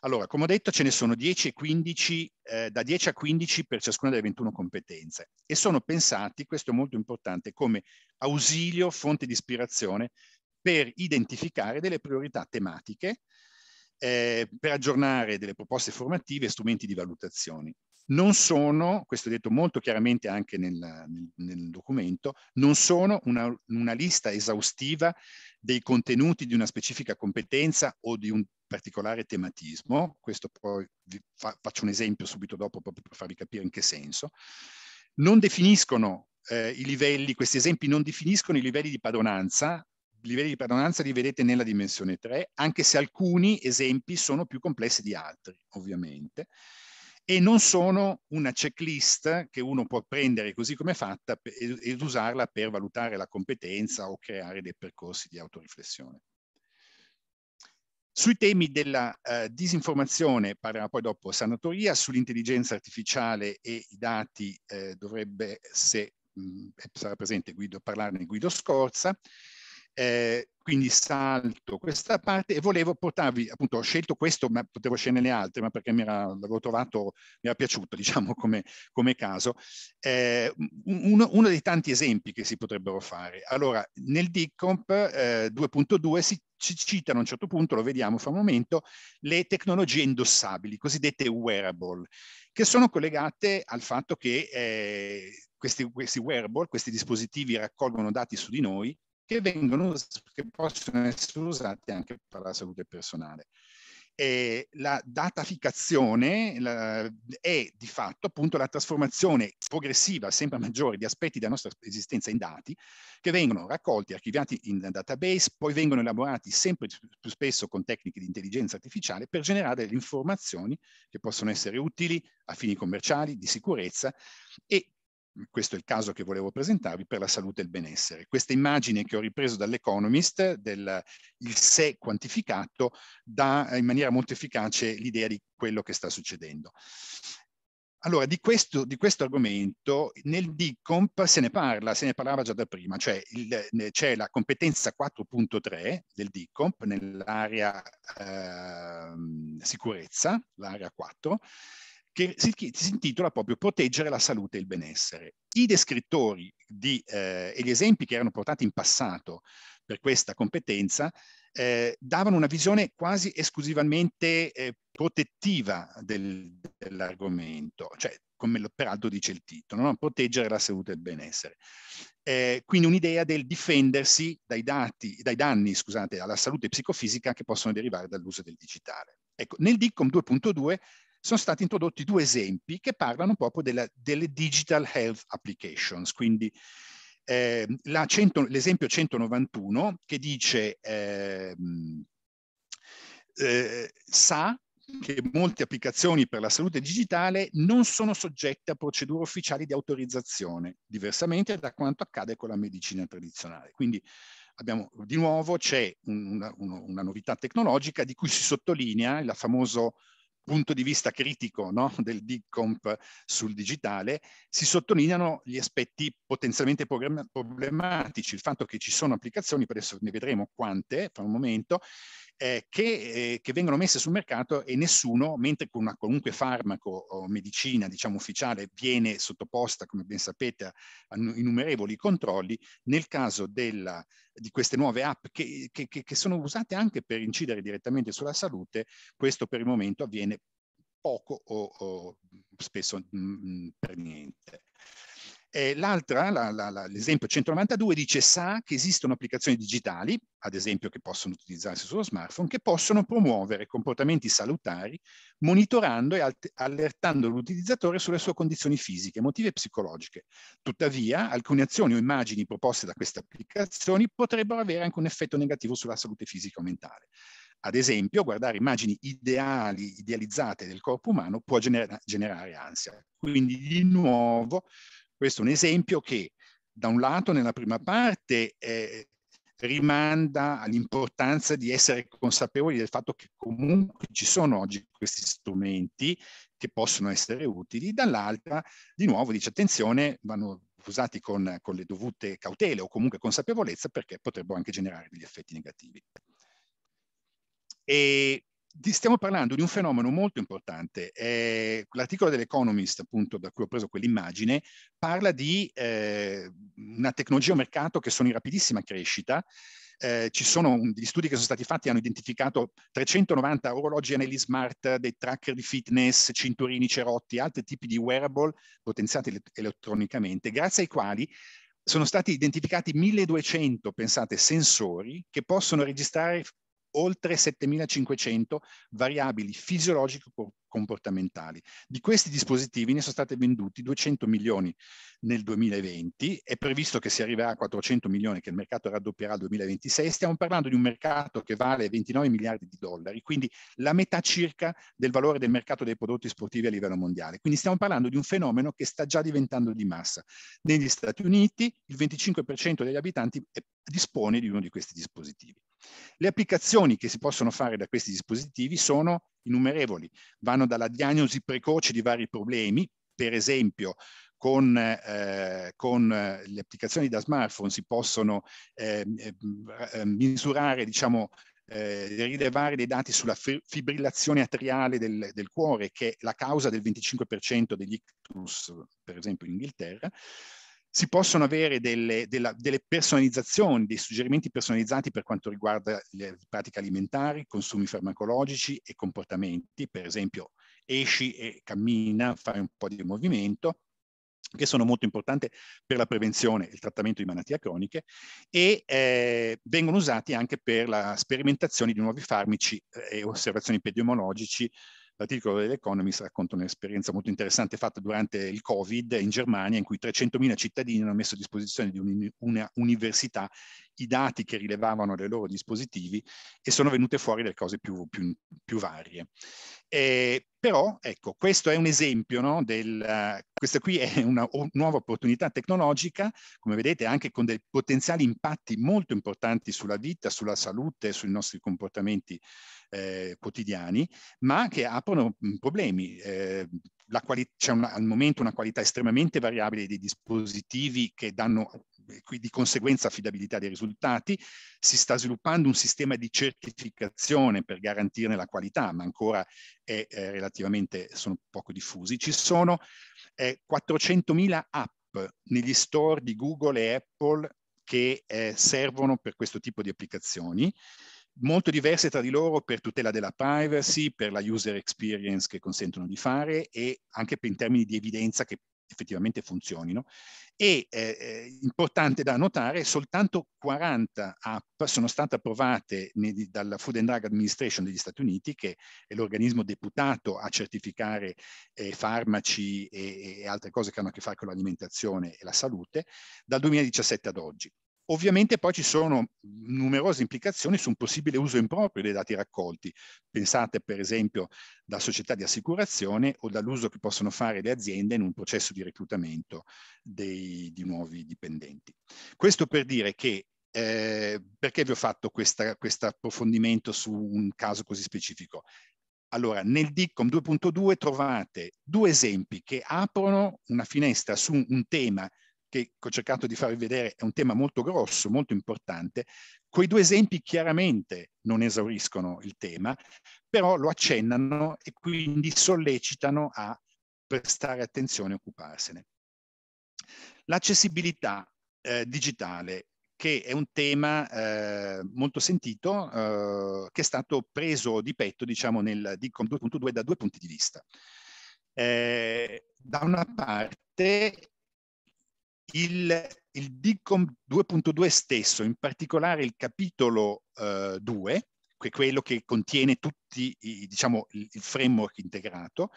Speaker 3: Allora, come ho detto, ce ne sono 10 e 15, eh, da 10 a 15 per ciascuna delle 21 competenze e sono pensati, questo è molto importante, come ausilio, fonte di ispirazione per identificare delle priorità tematiche eh, per aggiornare delle proposte formative e strumenti di valutazione. Non sono, questo è detto molto chiaramente anche nel, nel, nel documento, non sono una, una lista esaustiva dei contenuti di una specifica competenza o di un particolare tematismo, questo poi fa, faccio un esempio subito dopo proprio per farvi capire in che senso, non definiscono eh, i livelli, questi esempi non definiscono i livelli di padronanza livelli di padronanza li vedete nella dimensione 3, anche se alcuni esempi sono più complessi di altri, ovviamente, e non sono una checklist che uno può prendere così come è fatta ed usarla per valutare la competenza o creare dei percorsi di autoriflessione. Sui temi della eh, disinformazione parlerà poi dopo Sanatoria, sull'intelligenza artificiale e i dati eh, dovrebbe, se mh, mm, sarà presente Guido, parlarne Guido Scorza. Eh, quindi salto questa parte e volevo portarvi, appunto, ho scelto questo, ma potevo scegliere le altre, ma perché mi era, l'avevo trovato, mi era piaciuto, diciamo, come, come caso, eh, uno, uno, dei tanti esempi che si potrebbero fare. Allora, nel DICOMP eh, 2.2 si, si citano a un certo punto, lo vediamo fra un momento, le tecnologie indossabili, cosiddette wearable, che sono collegate al fatto che eh, questi, questi wearable, questi dispositivi raccolgono dati su di noi che, vengono, che possono essere usate anche per la salute personale. E la dataficazione la, è di fatto appunto la trasformazione progressiva sempre maggiore di aspetti della nostra esistenza in dati che vengono raccolti, archiviati in database, poi vengono elaborati sempre più spesso con tecniche di intelligenza artificiale per generare delle informazioni che possono essere utili a fini commerciali, di sicurezza e questo è il caso che volevo presentarvi, per la salute e il benessere. Questa immagine che ho ripreso dall'Economist, del il se quantificato, dà in maniera molto efficace l'idea di quello che sta succedendo. Allora, di questo, di questo, argomento nel DICOMP se ne parla, se ne parlava già da prima, cioè c'è la competenza 4.3 del DICOMP nell'area eh, sicurezza, l'area 4, che si, si, intitola proprio Proteggere la salute e il benessere. I descrittori di, eh, e gli esempi che erano portati in passato per questa competenza eh, davano una visione quasi esclusivamente eh, protettiva del, dell'argomento, cioè come lo, peraltro dice il titolo, no? proteggere la salute e il benessere. Eh, quindi un'idea del difendersi dai, dati, dai danni scusate, alla salute psicofisica che possono derivare dall'uso del digitale. Ecco, nel DICOM 2.2 sono stati introdotti due esempi che parlano proprio della, delle digital health applications, quindi eh, l'esempio 191 che dice eh, eh, sa che molte applicazioni per la salute digitale non sono soggette a procedure ufficiali di autorizzazione, diversamente da quanto accade con la medicina tradizionale. Quindi abbiamo di nuovo c'è un, una, una, novità tecnologica di cui si sottolinea il famoso punto di vista critico no, del DIGCOMP sul digitale, si sottolineano gli aspetti potenzialmente problematici, il fatto che ci sono applicazioni, adesso ne vedremo quante fra un momento, eh, che, eh, che, vengono messe sul mercato e nessuno, mentre con una qualunque farmaco o medicina diciamo ufficiale viene sottoposta, come ben sapete, a innumerevoli controlli, nel caso della, di queste nuove app che, che, che sono usate anche per incidere direttamente sulla salute, questo per il momento avviene poco o, o spesso mh, mm, mm, per niente. Eh, l'altra, la, la, la, l'esempio 192, dice sa che esistono applicazioni digitali, ad esempio che possono utilizzarsi sullo smartphone, che possono promuovere comportamenti salutari monitorando e alt- allertando l'utilizzatore sulle sue condizioni fisiche, emotive e psicologiche. Tuttavia, alcune azioni o immagini proposte da queste applicazioni potrebbero avere anche un effetto negativo sulla salute fisica o mentale. Ad esempio, guardare immagini ideali, idealizzate del corpo umano può genera- generare ansia. Quindi, di nuovo, questo è un esempio che da un lato nella prima parte eh, rimanda all'importanza di essere consapevoli del fatto che comunque ci sono oggi questi strumenti che possono essere utili, dall'altra di nuovo dice attenzione, vanno usati con, con le dovute cautele o comunque consapevolezza perché potrebbero anche generare degli effetti negativi. E stiamo parlando di un fenomeno molto importante. Eh, l'articolo dell'Economist, appunto, da cui ho preso quell'immagine, parla di eh, una tecnologia o mercato che sono in rapidissima crescita. Eh, ci sono degli studi che sono stati fatti, hanno identificato 390 orologi anelli smart, dei tracker di fitness, cinturini, cerotti, altri tipi di wearable potenziati elettronicamente, grazie ai quali sono stati identificati 1200, pensate, sensori che possono registrare oltre 7.500 variabili fisiologico-comportamentali. Di questi dispositivi ne sono stati venduti 200 milioni nel 2020, è previsto che si arriverà a 400 milioni, che il mercato raddoppierà nel 2026, stiamo parlando di un mercato che vale 29 miliardi di dollari, quindi la metà circa del valore del mercato dei prodotti sportivi a livello mondiale. Quindi stiamo parlando di un fenomeno che sta già diventando di massa. Negli Stati Uniti il 25% degli abitanti dispone di uno di questi dispositivi. Le applicazioni che si possono fare da questi dispositivi sono innumerevoli, vanno dalla diagnosi precoce di vari problemi, per esempio con, eh, con, eh, le applicazioni da smartphone si possono eh, misurare, diciamo, eh, rilevare dei dati sulla fibrillazione atriale del, del, cuore, che è la causa del 25% degli ictus, per esempio in Inghilterra si possono avere delle, della, delle, personalizzazioni, dei suggerimenti personalizzati per quanto riguarda le pratiche alimentari, consumi farmacologici e comportamenti, per esempio esci e cammina, fai un po' di movimento, che sono molto importanti per la prevenzione e il trattamento di malattie croniche e eh, vengono usati anche per la sperimentazione di nuovi farmaci eh, e osservazioni epidemiologici L'articolo dell'Economist racconta un'esperienza molto interessante fatta durante il Covid in Germania in cui 300.000 cittadini hanno messo a disposizione di una università i dati che rilevavano dai loro dispositivi e sono venute fuori le cose più, più, più varie. E, però, ecco, questo è un esempio, no, del, uh, questa qui è una o, nuova opportunità tecnologica, come vedete anche con dei potenziali impatti molto importanti sulla vita, sulla salute, sui nostri comportamenti eh, quotidiani, ma che aprono problemi. Eh, c'è una, al momento una qualità estremamente variabile dei dispositivi che danno di conseguenza affidabilità dei risultati, si sta sviluppando un sistema di certificazione per garantirne la qualità, ma ancora è, eh, relativamente, sono poco diffusi. Ci sono eh, 400.000 app negli store di Google e Apple che eh, servono per questo tipo di applicazioni molto diverse tra di loro per tutela della privacy, per la user experience che consentono di fare e anche per, in termini di evidenza che effettivamente funzionino. E eh, importante da notare, soltanto 40 app sono state approvate dalla Food and Drug Administration degli Stati Uniti, che è l'organismo deputato a certificare eh, farmaci e, e altre cose che hanno a che fare con l'alimentazione e la salute, dal 2017 ad oggi. Ovviamente poi ci sono numerose implicazioni su un possibile uso improprio dei dati raccolti. Pensate per esempio da società di assicurazione o dall'uso che possono fare le aziende in un processo di reclutamento dei, di nuovi dipendenti. Questo per dire che eh, perché vi ho fatto questo approfondimento su un caso così specifico? Allora, nel DICOM 2.2 trovate due esempi che aprono una finestra su un tema che ho cercato di farvi vedere è un tema molto grosso, molto importante. Quei due esempi chiaramente non esauriscono il tema, però lo accennano e quindi sollecitano a prestare attenzione e occuparsene. L'accessibilità eh, digitale, che è un tema eh, molto sentito, eh, che è stato preso di petto, diciamo, nel DICOM 2.2 da due punti di vista. Eh, da una parte il, il DICOM 2.2 stesso, in particolare il capitolo eh, 2, che è quello che contiene tutti, i, diciamo, il, il framework integrato,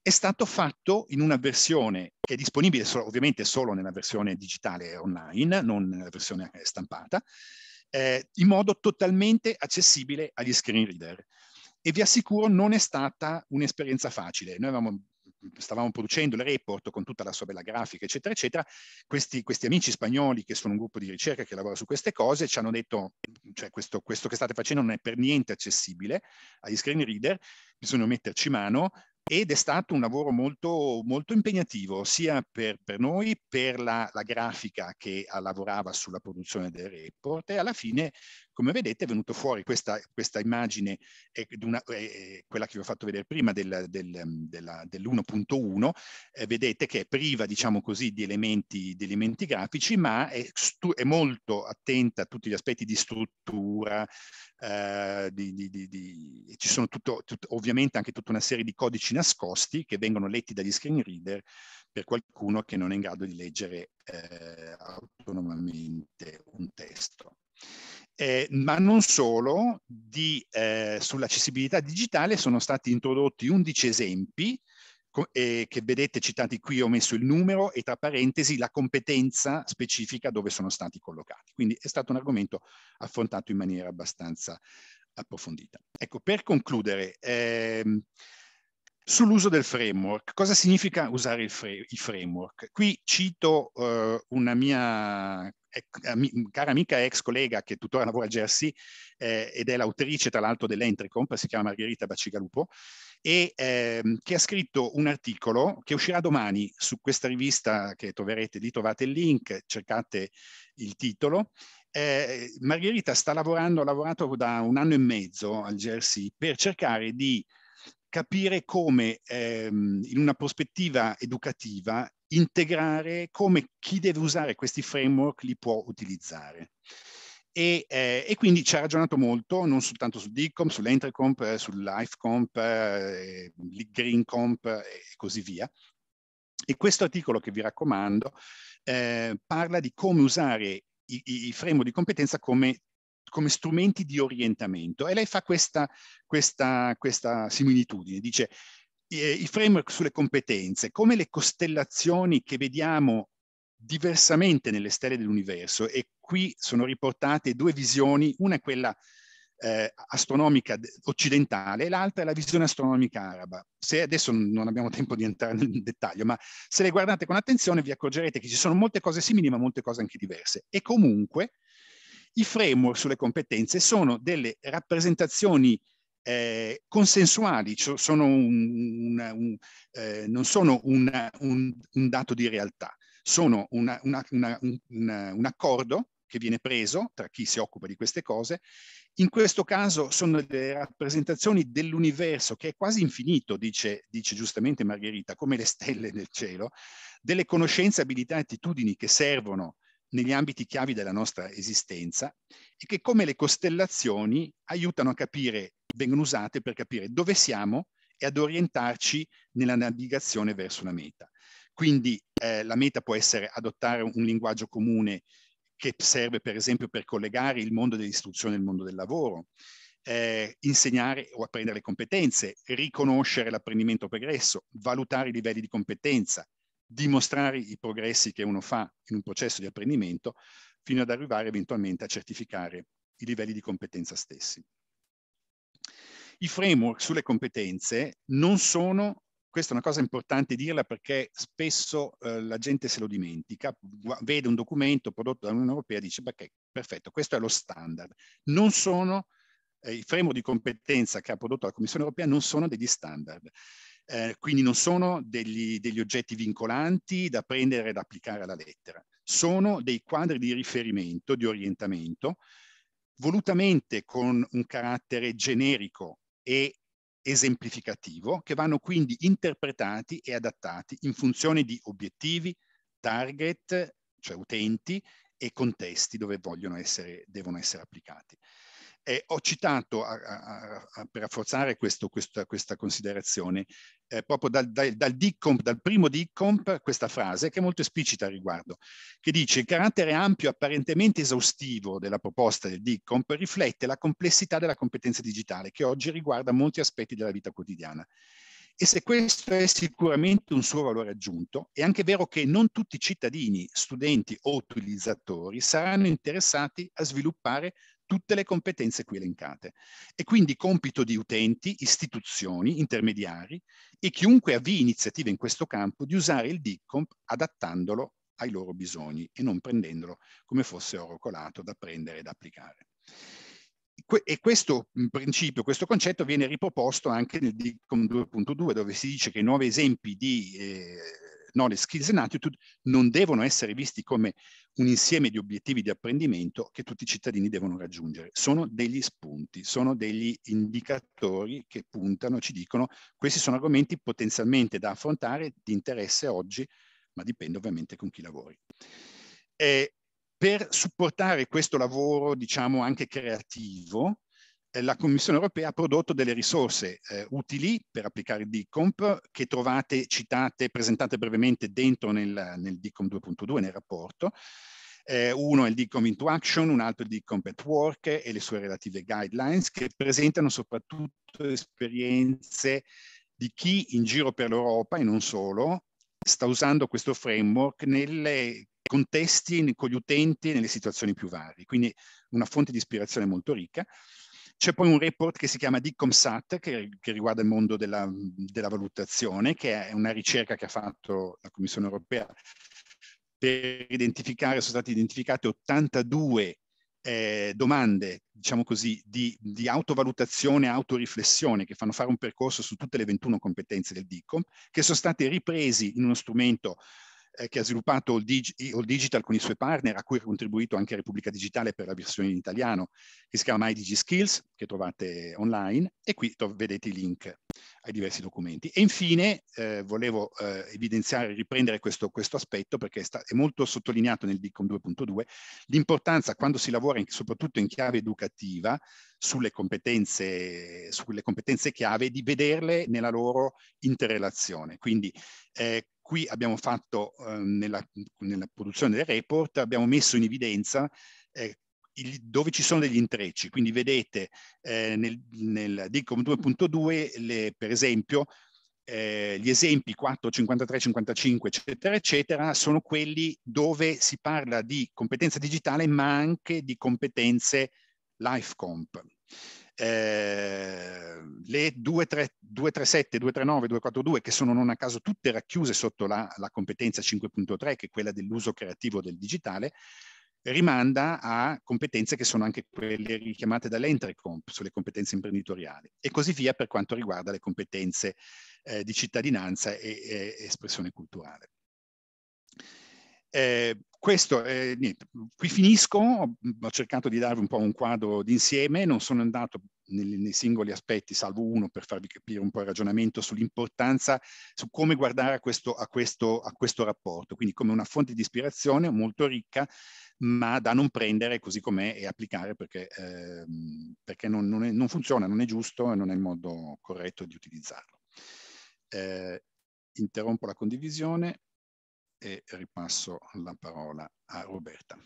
Speaker 3: è stato fatto in una versione che è disponibile so, ovviamente solo nella versione digitale online, non nella versione eh, stampata, eh, in modo totalmente accessibile agli screen reader. E vi assicuro non è stata un'esperienza facile. Noi avevamo stavamo producendo il report con tutta la sua bella grafica, eccetera, eccetera, questi, questi amici spagnoli che sono un gruppo di ricerca che lavora su queste cose ci hanno detto, cioè questo, questo che state facendo non è per niente accessibile agli screen reader, bisogna metterci mano, ed è stato un lavoro molto, molto impegnativo sia per, per noi, per la, la, grafica che lavorava sulla produzione del report e alla fine come vedete è venuto fuori questa, questa immagine, eh, una, eh, eh, quella che vi ho fatto vedere prima del, del, mm, dell'1.1, eh, vedete che è priva diciamo così, di, elementi, di elementi grafici, ma è, è, molto attenta a tutti gli aspetti di struttura, eh, di, di, ci sono tutto, tut, ovviamente anche tutta una serie di codici nascosti che vengono letti dagli screen reader per qualcuno che non è in grado di leggere eh, autonomamente un testo. Eh, ma non solo, di, eh, sull'accessibilità digitale sono stati introdotti 11 esempi eh, che vedete citati qui, ho messo il numero e tra parentesi la competenza specifica dove sono stati collocati. Quindi è stato un argomento affrontato in maniera abbastanza approfondita. Ecco, per concludere, ehm, Sull'uso del framework, cosa significa usare il, fra il framework? Qui cito eh, una mia cara amica ex collega che tuttora lavora a Jersey eh, ed è l'autrice tra l'altro dell'Entricomp, si chiama Margherita Bacigalupo, e ehm, che ha scritto un articolo che uscirà domani su questa rivista che troverete, lì trovate il link, cercate il titolo. Eh, Margherita sta lavorando, ha lavorato da un anno e mezzo al Jersey per cercare di capire come ehm, in una prospettiva educativa integrare come chi deve usare questi framework li può utilizzare. E, eh, e, quindi ci ha ragionato molto, non soltanto su DICOMP, sull'Entrecomp, eh, sull'IFEComp, eh, GreenComp eh, e così via. E questo articolo che vi raccomando eh, parla di come usare i, i framework di competenza come, come, strumenti di orientamento. E lei fa questa, questa, questa similitudine, dice eh, i framework sulle competenze, come le costellazioni che vediamo diversamente nelle stelle dell'universo e qui sono riportate due visioni, una è quella eh, astronomica occidentale e l'altra è la visione astronomica araba. Se adesso non abbiamo tempo di entrare nel dettaglio, ma se le guardate con attenzione vi accorgerete che ci sono molte cose simili ma molte cose anche diverse e comunque i framework sulle competenze sono delle rappresentazioni eh, consensuali, cioè sono un, un, un, eh, non sono un, dato di realtà, sono una, una, una, un accordo che viene preso tra chi si occupa di queste cose. In questo caso sono delle rappresentazioni dell'universo che è quasi infinito, dice, dice giustamente Margherita, come le stelle nel cielo, delle conoscenze, abilità e attitudini che servono negli ambiti chiavi della nostra esistenza e che come le costellazioni aiutano a capire vengono usate per capire dove siamo e ad orientarci nella navigazione verso una meta. Quindi eh, la meta può essere adottare un linguaggio comune che serve per esempio per collegare il mondo dell'istruzione e il mondo del lavoro, eh, insegnare o apprendere le competenze, riconoscere l'apprendimento progresso, valutare i livelli di competenza, dimostrare i progressi che uno fa in un processo di apprendimento, fino ad arrivare eventualmente a certificare i livelli di competenza stessi. I framework sulle competenze non sono, questa è una cosa importante dirla perché spesso eh, la gente se lo dimentica, vede un documento prodotto dall'Unione Europea e dice beh, perfetto, questo è lo standard. Non sono, eh, i framework di competenza che ha prodotto la Commissione Europea non sono degli standard. Eh, quindi non sono degli, degli oggetti vincolanti da prendere e da applicare alla lettera, sono dei quadri di riferimento, di orientamento, volutamente con un carattere generico e esemplificativo, che vanno quindi interpretati e adattati in funzione di obiettivi, target, cioè utenti, e contesti dove vogliono essere, devono essere applicati. Eh, ho citato a, a, a, per rafforzare questo, questa, questa, considerazione eh, proprio dal, dal, dal, DICOMP, dal primo DICOMP questa frase che è molto esplicita al riguardo, che dice il carattere ampio apparentemente esaustivo della proposta del DICOMP riflette la complessità della competenza digitale che oggi riguarda molti aspetti della vita quotidiana. E se questo è sicuramente un suo valore aggiunto, è anche vero che non tutti i cittadini, studenti o utilizzatori saranno interessati a sviluppare tutte le competenze qui elencate. E quindi compito di utenti, istituzioni, intermediari e chiunque avvii iniziative in questo campo di usare il DICCOMP adattandolo ai loro bisogni e non prendendolo come fosse oro colato da prendere e da applicare. E questo principio, questo concetto viene riproposto anche nel DICOM 2.2 dove si dice che i nuovi esempi di eh, knowledge, skills and attitude non devono essere visti come un insieme di obiettivi di apprendimento che tutti i cittadini devono raggiungere. Sono degli spunti, sono degli indicatori che puntano, ci dicono questi sono argomenti potenzialmente da affrontare di interesse oggi, ma dipende ovviamente con chi lavori. E per supportare questo lavoro, diciamo anche creativo, eh, la Commissione europea ha prodotto delle risorse eh, utili per applicare il DICOMP che trovate citate, presentate brevemente dentro nel, nel DICOMP 2.2, nel rapporto. Eh, uno è il DICOMP into action, un altro è il DICOMP at work e le sue relative guidelines che presentano soprattutto esperienze di chi in giro per l'Europa e non solo sta usando questo framework nei contesti con gli utenti nelle situazioni più varie. Quindi una fonte di ispirazione molto ricca. C'è poi un report che si chiama DICOMSAT, che, che riguarda il mondo della, della valutazione, che è una ricerca che ha fatto la Commissione europea per identificare, sono state identificate 82 eh, domande, diciamo così, di, di autovalutazione, autoriflessione, che fanno fare un percorso su tutte le 21 competenze del DICOM, che sono state riprese in uno strumento eh, che ha sviluppato All, Dig- All Digital con i suoi partner, a cui ha contribuito anche Repubblica Digitale per la versione in italiano, che si chiama Skills, che trovate online, e qui vedete i link ai diversi documenti. E infine eh, volevo eh, evidenziare, riprendere questo, questo aspetto, perché è, è, molto sottolineato nel DICOM 2.2, l'importanza quando si lavora in, soprattutto in chiave educativa sulle competenze, sulle competenze chiave, di vederle nella loro interrelazione. Quindi eh, qui abbiamo fatto eh, nella, nella, produzione del report, abbiamo messo in evidenza eh, il, dove ci sono degli intrecci. Quindi vedete eh, nel, nel DICOM 2.2, per esempio, eh, gli esempi 4, 53, 55, eccetera, eccetera, sono quelli dove si parla di competenza digitale, ma anche di competenze life comp eh, le 237, 239, 242, che sono non a caso tutte racchiuse sotto la, la competenza 5.3, che è quella dell'uso creativo del digitale, rimanda a competenze che sono anche quelle richiamate dall'Entrecomp sulle competenze imprenditoriali e così via per quanto riguarda le competenze eh, di cittadinanza e, e espressione culturale. Eh, questo è niente. Qui finisco, ho cercato di darvi un po' un quadro d'insieme, non sono andato nei, nei, singoli aspetti, salvo uno per farvi capire un po' il ragionamento sull'importanza, su come guardare a questo, a questo, a questo rapporto, quindi come una fonte di ispirazione molto ricca, ma da non prendere così com'è e applicare perché, eh, perché non, non, è, non, funziona, non è giusto e non è il modo corretto di utilizzarlo. Eh, interrompo la condivisione e ripasso la parola a Roberta.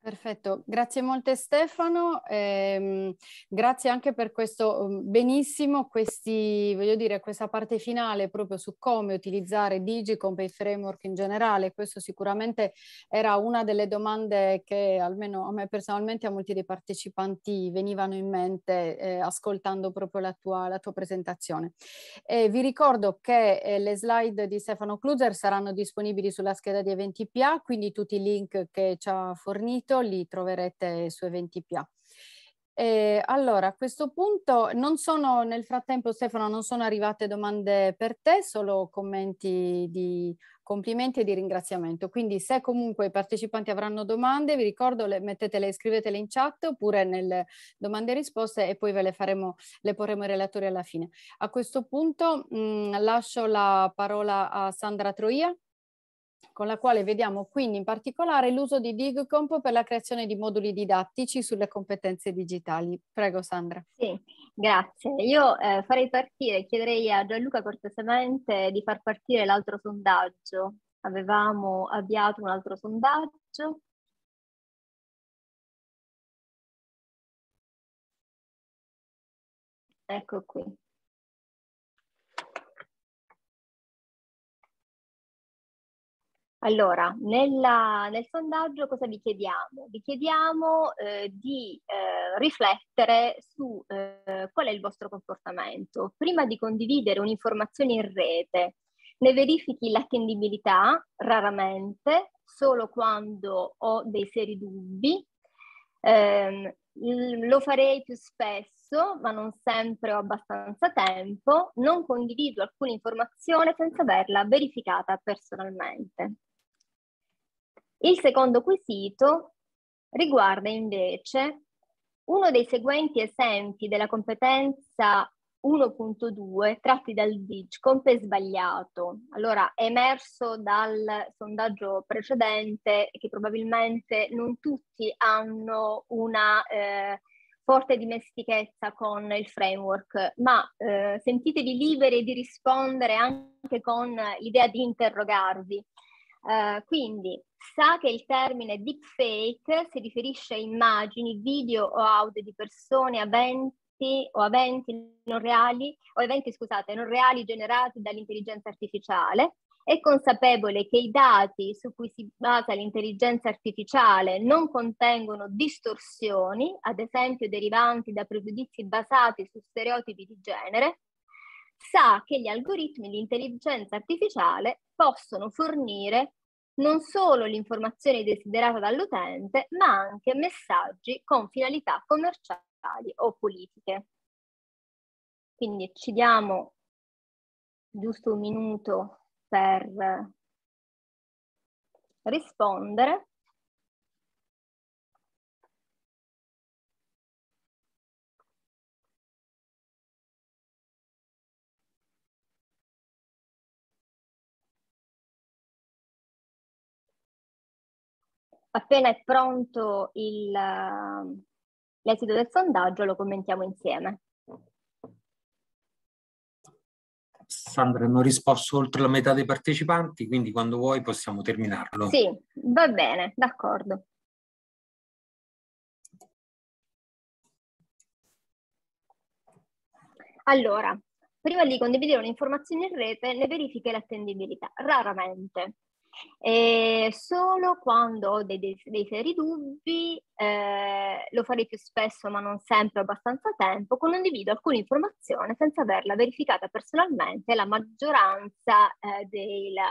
Speaker 1: Perfetto, grazie molte Stefano, ehm, grazie anche per questo mm, benissimo, questi, voglio dire, questa parte finale proprio su come utilizzare Digicomp e i framework in generale, questo sicuramente era una delle domande che almeno a me personalmente e a molti dei partecipanti venivano in mente eh, ascoltando proprio la tua, la tua presentazione. Eh, vi ricordo che eh, le slide di Stefano Kluser saranno disponibili sulla scheda di eventi PA, quindi tutti i link che ci ha fornito sito lì troverete su Eventi PA. E allora, a questo punto, sono, nel frattempo Stefano, non sono arrivate domande per te, solo commenti di complimenti e di ringraziamento. Quindi se comunque i partecipanti avranno domande, vi ricordo, le, mettetele, scrivetele in chat oppure nelle domande e risposte e poi ve le, faremo, le porremo ai relatori alla fine. A questo punto mh, mm, lascio la parola a Sandra Troia con la quale vediamo quindi in particolare l'uso di DigComp per la creazione di moduli didattici sulle competenze digitali.
Speaker 4: Prego Sandra. Sì, grazie. Io eh, farei partire, chiederei a Gianluca cortesemente di far partire l'altro sondaggio. Avevamo avviato un altro sondaggio. Ecco qui. Allora, nella, nel sondaggio cosa vi chiediamo? Vi chiediamo eh, di eh, riflettere su eh, qual è il vostro comportamento. Prima di condividere un'informazione in rete, ne verifichi l'attendibilità raramente, solo quando ho dei seri dubbi. Ehm, lo farei più spesso, ma non sempre ho abbastanza tempo. Non condivido alcuna informazione senza averla verificata personalmente. Il secondo quesito riguarda invece uno dei seguenti esempi della competenza 1.2 tratti dal DIGCOMP è sbagliato. Allora, è emerso dal sondaggio precedente che probabilmente non tutti hanno una eh, forte dimestichezza con il framework, ma eh, sentitevi liberi di rispondere anche con l'idea di interrogarvi. Uh, quindi sa che il termine deepfake si riferisce a immagini, video o audio di persone aventi o aventi non reali, o eventi, scusate, non reali generati dall'intelligenza artificiale, è consapevole che i dati su cui si basa l'intelligenza artificiale non contengono distorsioni, ad esempio derivanti da pregiudizi basati su stereotipi di genere, sa che gli algoritmi di intelligenza artificiale possono fornire non solo l'informazione desiderata dall'utente, ma anche messaggi con finalità commerciali o politiche. Quindi ci diamo giusto un minuto per eh, rispondere appena è pronto il, l'esito del sondaggio lo commentiamo insieme.
Speaker 2: Sandra, hanno risposto oltre la metà dei partecipanti, quindi quando vuoi possiamo terminarlo. Sì,
Speaker 4: va bene, d'accordo. Allora, prima di condividere un'informazione in rete, ne verifichi l'attendibilità. Raramente, e solo quando ho dei, dei, dei seri dubbi, eh, lo farei più spesso ma non sempre abbastanza tempo, condivido alcune informazioni senza averla verificata personalmente la maggioranza eh, della,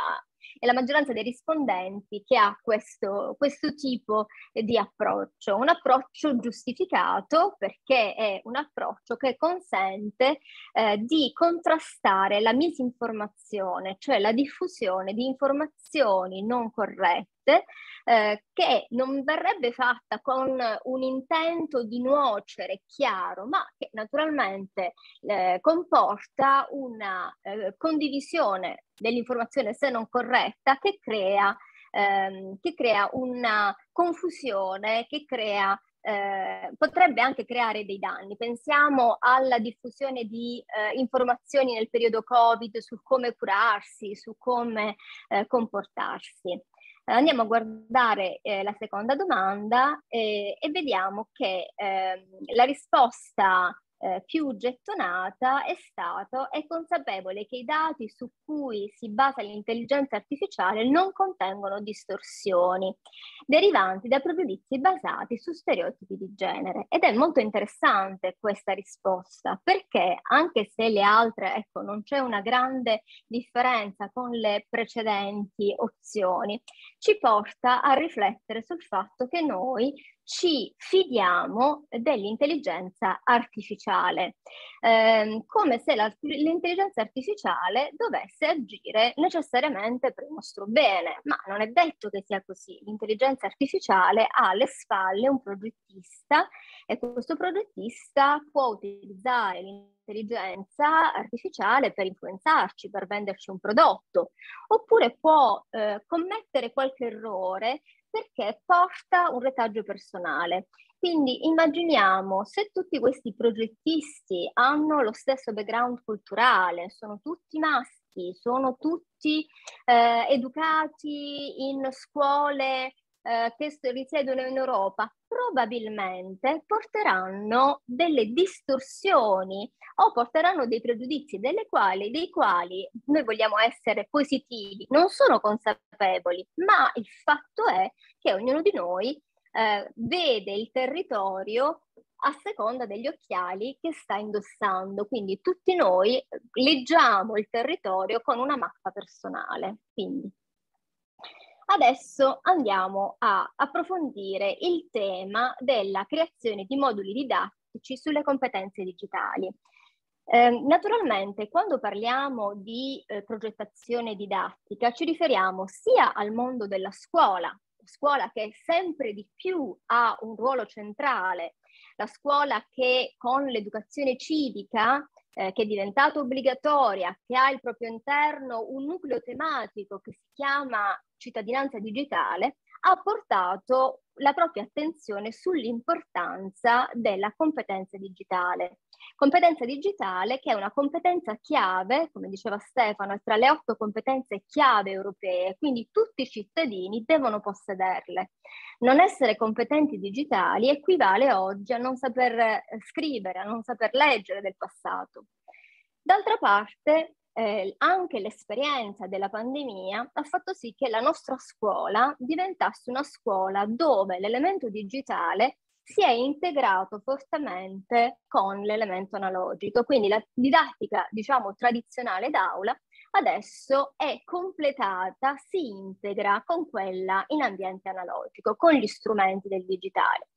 Speaker 4: è la maggioranza dei rispondenti che ha questo, questo tipo di approccio, un approccio giustificato perché è un approccio che consente eh, di contrastare la misinformazione, cioè la diffusione di informazioni non corrette parte, eh, che non verrebbe fatta con un intento di nuocere chiaro, ma che naturalmente eh, comporta una eh, condivisione dell'informazione se non corretta che crea, ehm, che crea una confusione, che crea eh, potrebbe anche creare dei danni. Pensiamo alla diffusione di eh, informazioni nel periodo Covid su come curarsi, su come eh, comportarsi. Andiamo a guardare eh, la seconda domanda eh, e vediamo che eh, la risposta eh, più gettonata è stata è consapevole che i dati su cui si basa l'intelligenza artificiale non contengono distorsioni derivanti da pregiudizi basati su stereotipi di genere. Ed è molto interessante questa risposta perché anche se le altre, ecco, non c'è una grande differenza con le precedenti opzioni, ci porta a riflettere sul fatto che noi ci fidiamo dell'intelligenza artificiale, ehm, come se l'intelligenza artificiale dovesse agire necessariamente per il nostro bene, ma non è detto che sia così. L'intelligenza artificiale ha alle spalle un progettista e questo progettista può utilizzare l'intelligenza intelligenza artificiale per influenzarci, per venderci un prodotto, oppure può eh, commettere qualche errore perché porta un retaggio personale. Quindi immaginiamo se tutti questi progettisti hanno lo stesso background culturale, sono tutti maschi, sono tutti eh, educati in scuole eh, che risiedono in Europa probabilmente porteranno delle distorsioni o porteranno dei pregiudizi quali, dei quali noi vogliamo essere positivi, non sono consapevoli, ma il fatto è che ognuno di noi eh, vede il territorio a seconda degli occhiali che sta indossando. Quindi tutti noi leggiamo il territorio con una mappa personale. Quindi Adesso andiamo a approfondire il tema della creazione di moduli didattici sulle competenze digitali. Eh, naturalmente, quando parliamo di eh, progettazione didattica, ci riferiamo sia al mondo della scuola, scuola che sempre di più ha un ruolo centrale, la scuola che con l'educazione civica eh, che è diventata obbligatoria, che ha al proprio interno un nucleo tematico che si chiama cittadinanza digitale, ha portato la propria attenzione sull'importanza della competenza digitale. Competenza digitale che è una competenza chiave, come diceva Stefano, è tra le otto competenze chiave europee, quindi tutti i cittadini devono possederle. Non essere competenti digitali equivale oggi a non saper eh, scrivere, a non saper leggere del passato. D'altra parte, eh, anche l'esperienza della pandemia ha fatto sì che la nostra scuola diventasse una scuola dove l'elemento digitale si è integrato fortemente con l'elemento analogico, quindi la didattica, diciamo, tradizionale d'aula adesso è completata, si integra con quella in ambiente analogico, con gli strumenti del digitale.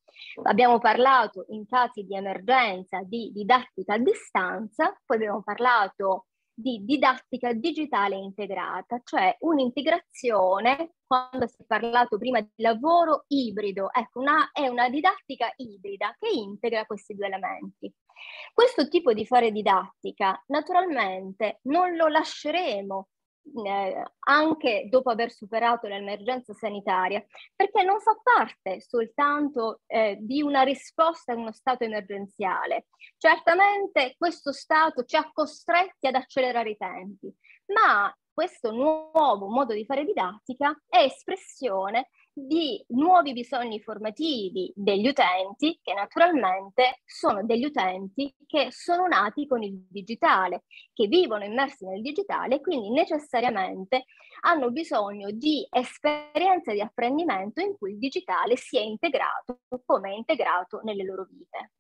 Speaker 4: Abbiamo parlato in casi di emergenza di didattica a distanza, poi abbiamo parlato di didattica digitale integrata, cioè un'integrazione, quando si è parlato prima di lavoro ibrido, ecco, una, è una didattica ibrida che integra questi due elementi. Questo tipo di fare didattica naturalmente non lo lasceremo eh, anche dopo aver superato l'emergenza sanitaria, perché non fa parte soltanto eh, di una risposta a uno stato emergenziale. Certamente questo stato ci ha costretti ad accelerare i tempi, ma questo nuovo modo di fare didattica è espressione di nuovi bisogni formativi degli utenti, che naturalmente sono degli utenti che sono nati con il digitale, che vivono immersi nel digitale e quindi necessariamente hanno bisogno di esperienze di apprendimento in cui il digitale sia integrato come è integrato nelle loro vite.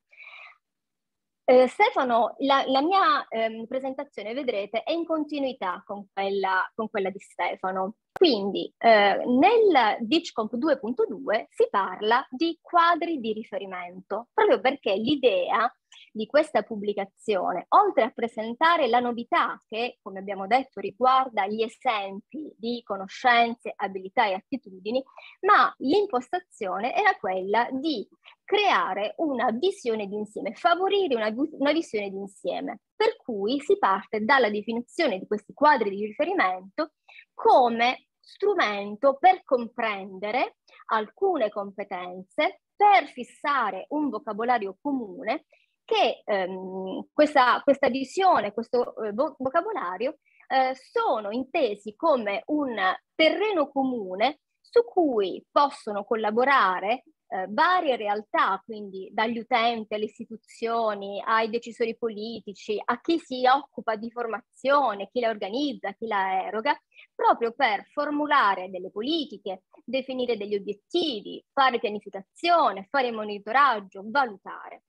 Speaker 4: Eh, Stefano, la, la mia ehm, presentazione, vedrete, è in continuità con quella, con quella di Stefano. Quindi eh, nel DICCOMP 2.2 si parla di quadri di riferimento, proprio perché l'idea di questa pubblicazione, oltre a presentare la novità che, come abbiamo detto, riguarda gli esempi di conoscenze, abilità e attitudini, ma l'impostazione era quella di creare una visione d'insieme, favorire una, una visione d'insieme. Per cui si parte dalla definizione di questi quadri di riferimento come strumento per comprendere alcune competenze, per fissare un vocabolario comune che ehm, questa, questa, visione, questo eh, vocabolario eh, sono intesi come un terreno comune su cui possono collaborare eh, varie realtà, quindi dagli utenti alle istituzioni, ai decisori politici, a chi si occupa di formazione, chi la organizza, chi la eroga, proprio per formulare delle politiche, definire degli obiettivi, fare pianificazione, fare monitoraggio, valutare.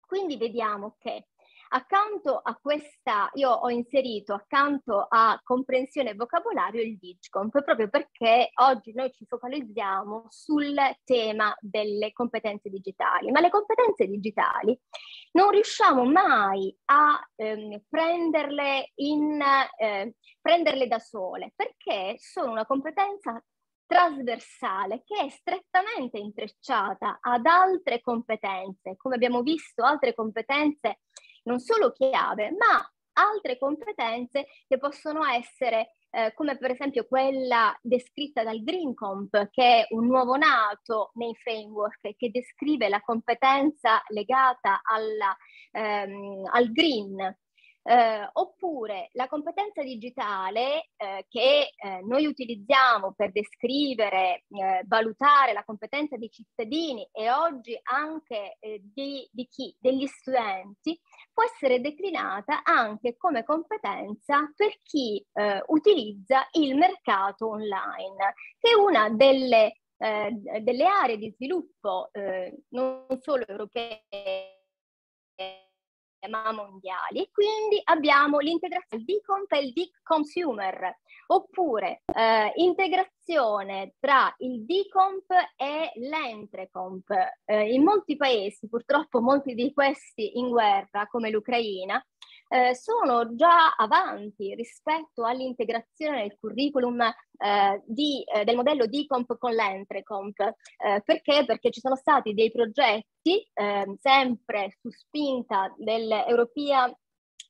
Speaker 4: Quindi vediamo che Accanto a questa, io ho inserito accanto a comprensione e vocabolario il DIGCOMP, proprio perché oggi noi ci focalizziamo sul tema delle competenze digitali, ma le competenze digitali non riusciamo mai a ehm, prenderle, in, eh, prenderle da sole, perché sono una competenza trasversale che è strettamente intrecciata ad altre competenze. Come abbiamo visto, altre competenze non solo chiave, ma altre competenze che possono essere eh, come per esempio quella descritta dal Green Comp, che è un nuovo nato nei framework che descrive la competenza legata alla, ehm, al green, eh, oppure la competenza digitale eh, che eh, noi utilizziamo per descrivere, eh, valutare la competenza dei cittadini e oggi anche eh, di, di chi? Degli studenti, può essere declinata anche come competenza per chi eh, utilizza il mercato online, che è una delle, delle aree di sviluppo non solo europee mondiali. Quindi abbiamo l'integrazione di comp e il di consumer, oppure eh, integrazione tra il di comp e l'ENTRECOMP. Eh, in molti paesi, purtroppo molti di questi in guerra, come l'Ucraina, eh, sono già avanti rispetto all'integrazione nel curriculum eh, di, eh, del modello DICOMP con l'Entrecomp. Eh, perché? Perché ci sono stati dei progetti, ehm, sempre su spinta dell'Europea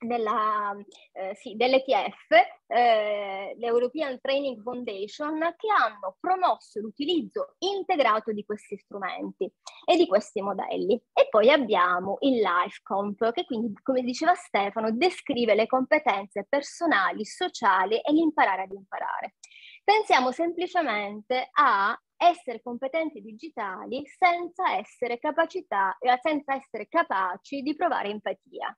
Speaker 4: della, eh, sì, dell'ETF, eh, l'European Training Foundation, che hanno promosso l'utilizzo integrato di questi strumenti e di questi modelli. E poi abbiamo il Life Comp, che quindi, come diceva Stefano, descrive le competenze personali, sociali e l'imparare ad imparare. Pensiamo semplicemente a essere competenti digitali senza essere, capacità, eh, senza essere capaci di provare empatia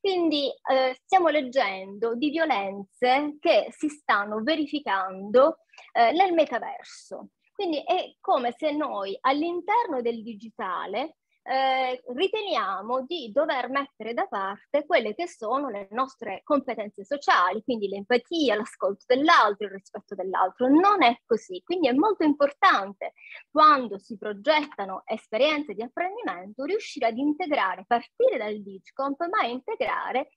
Speaker 4: quindi eh, stiamo leggendo di violenze che si stanno verificando eh, nel metaverso. Quindi è come se noi all'interno del digitale eh, riteniamo di dover mettere da parte quelle che sono le nostre competenze sociali, quindi l'empatia, l'ascolto dell'altro, il rispetto dell'altro. Non è così, quindi è molto importante quando si progettano esperienze di apprendimento riuscire ad integrare, partire dal DIGCOMP, ma integrare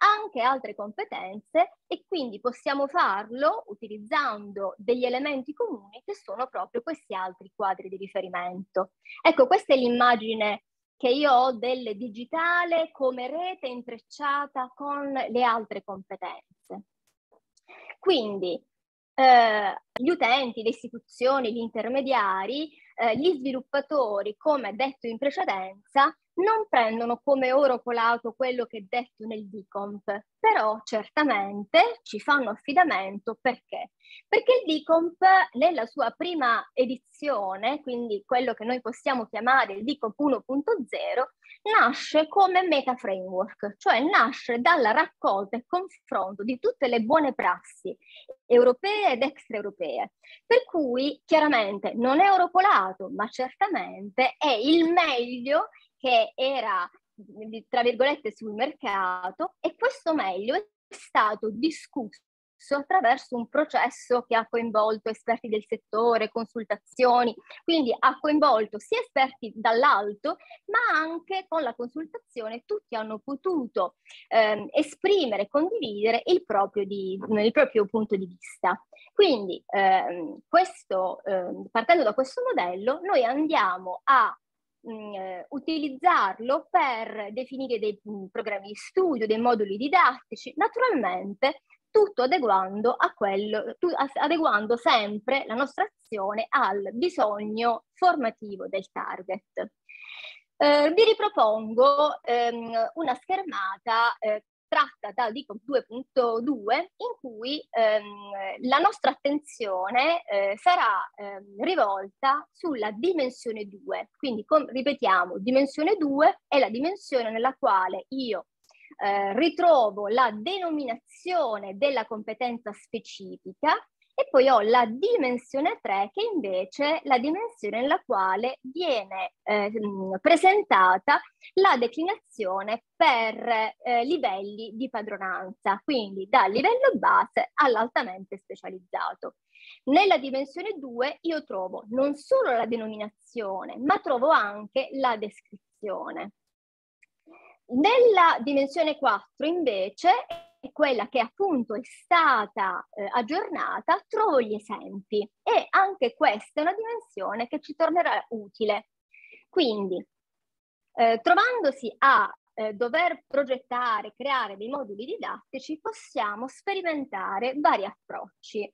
Speaker 4: anche altre competenze e quindi possiamo farlo utilizzando degli elementi comuni che sono proprio questi altri quadri di riferimento. Ecco, questa è l'immagine che io ho del digitale come rete intrecciata con le altre competenze. Quindi eh, gli utenti, le istituzioni, gli intermediari, eh, gli sviluppatori, come detto in precedenza, non prendono come oro colato quello che è detto nel DICOMP, però certamente ci fanno affidamento perché? Perché il DICOMP nella sua prima edizione, quindi quello che noi possiamo chiamare il DICOMP 1.0, nasce come meta framework, cioè nasce dalla raccolta e confronto di tutte le buone prassi europee ed extraeuropee, per cui chiaramente non è europolato, ma certamente è il meglio che era tra virgolette sul mercato e questo meglio è stato discusso attraverso un processo che ha coinvolto esperti del settore, consultazioni, quindi ha coinvolto sia esperti dall'alto, ma anche con la consultazione tutti hanno potuto ehm, esprimere, condividere il proprio, di, il proprio, punto di vista. Quindi ehm, questo, ehm, partendo da questo modello, noi andiamo a mm, eh, utilizzarlo per definire dei mm, programmi di studio, dei moduli didattici, naturalmente tutto adeguando, a quello, tu, adeguando sempre la nostra azione al bisogno formativo del target. Eh, vi ripropongo ehm, una schermata eh, tratta da DICO 2.2 in cui ehm, la nostra attenzione eh, sarà ehm, rivolta sulla dimensione 2. Quindi com- ripetiamo, dimensione 2 è la dimensione nella quale io eh, ritrovo la denominazione della competenza specifica e poi ho la dimensione 3 che invece è la dimensione nella quale viene eh, mm, presentata la declinazione per eh, livelli di padronanza, quindi dal livello base all'altamente specializzato. Nella dimensione 2 io trovo non solo la denominazione, ma trovo anche la descrizione. Nella dimensione 4 invece è quella che appunto è stata eh, aggiornata, trovo gli esempi e anche questa è una dimensione che ci tornerà utile. Quindi, eh, trovandosi a eh, dover progettare, creare dei moduli didattici, possiamo sperimentare vari approcci.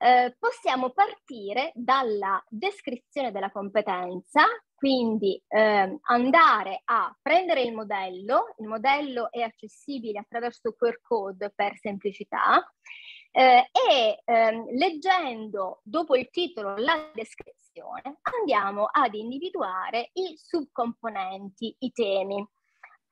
Speaker 4: Eh, possiamo partire dalla descrizione della competenza, quindi eh, andare a prendere il modello, il modello è accessibile attraverso QR code per semplicità, eh, e ehm, leggendo dopo il titolo la descrizione andiamo ad individuare i subcomponenti, i temi.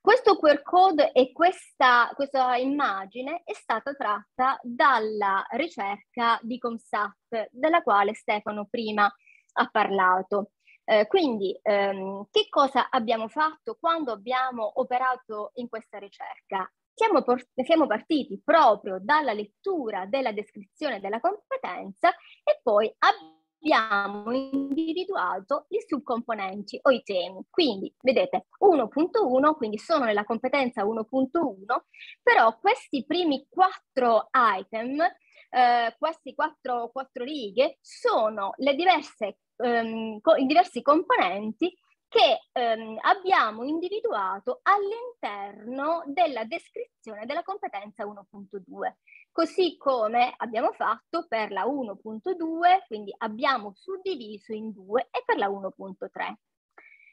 Speaker 4: Questo QR code e questa, questa, immagine è stata tratta dalla ricerca di Comsat, della quale Stefano prima ha parlato. Eh, quindi ehm, che cosa abbiamo fatto quando abbiamo operato in questa ricerca? Siamo, siamo, partiti proprio dalla lettura della descrizione della competenza e poi abbiamo abbiamo individuato i subcomponenti o i temi. Quindi, vedete, 1.1, quindi sono nella competenza 1.1, però questi primi quattro item, eh, queste quattro, righe, sono le diverse, ehm, co- i diversi componenti che ehm, abbiamo individuato all'interno della descrizione della competenza 1.2 così come abbiamo fatto per la 1.2, quindi abbiamo suddiviso in due e per la 1.3.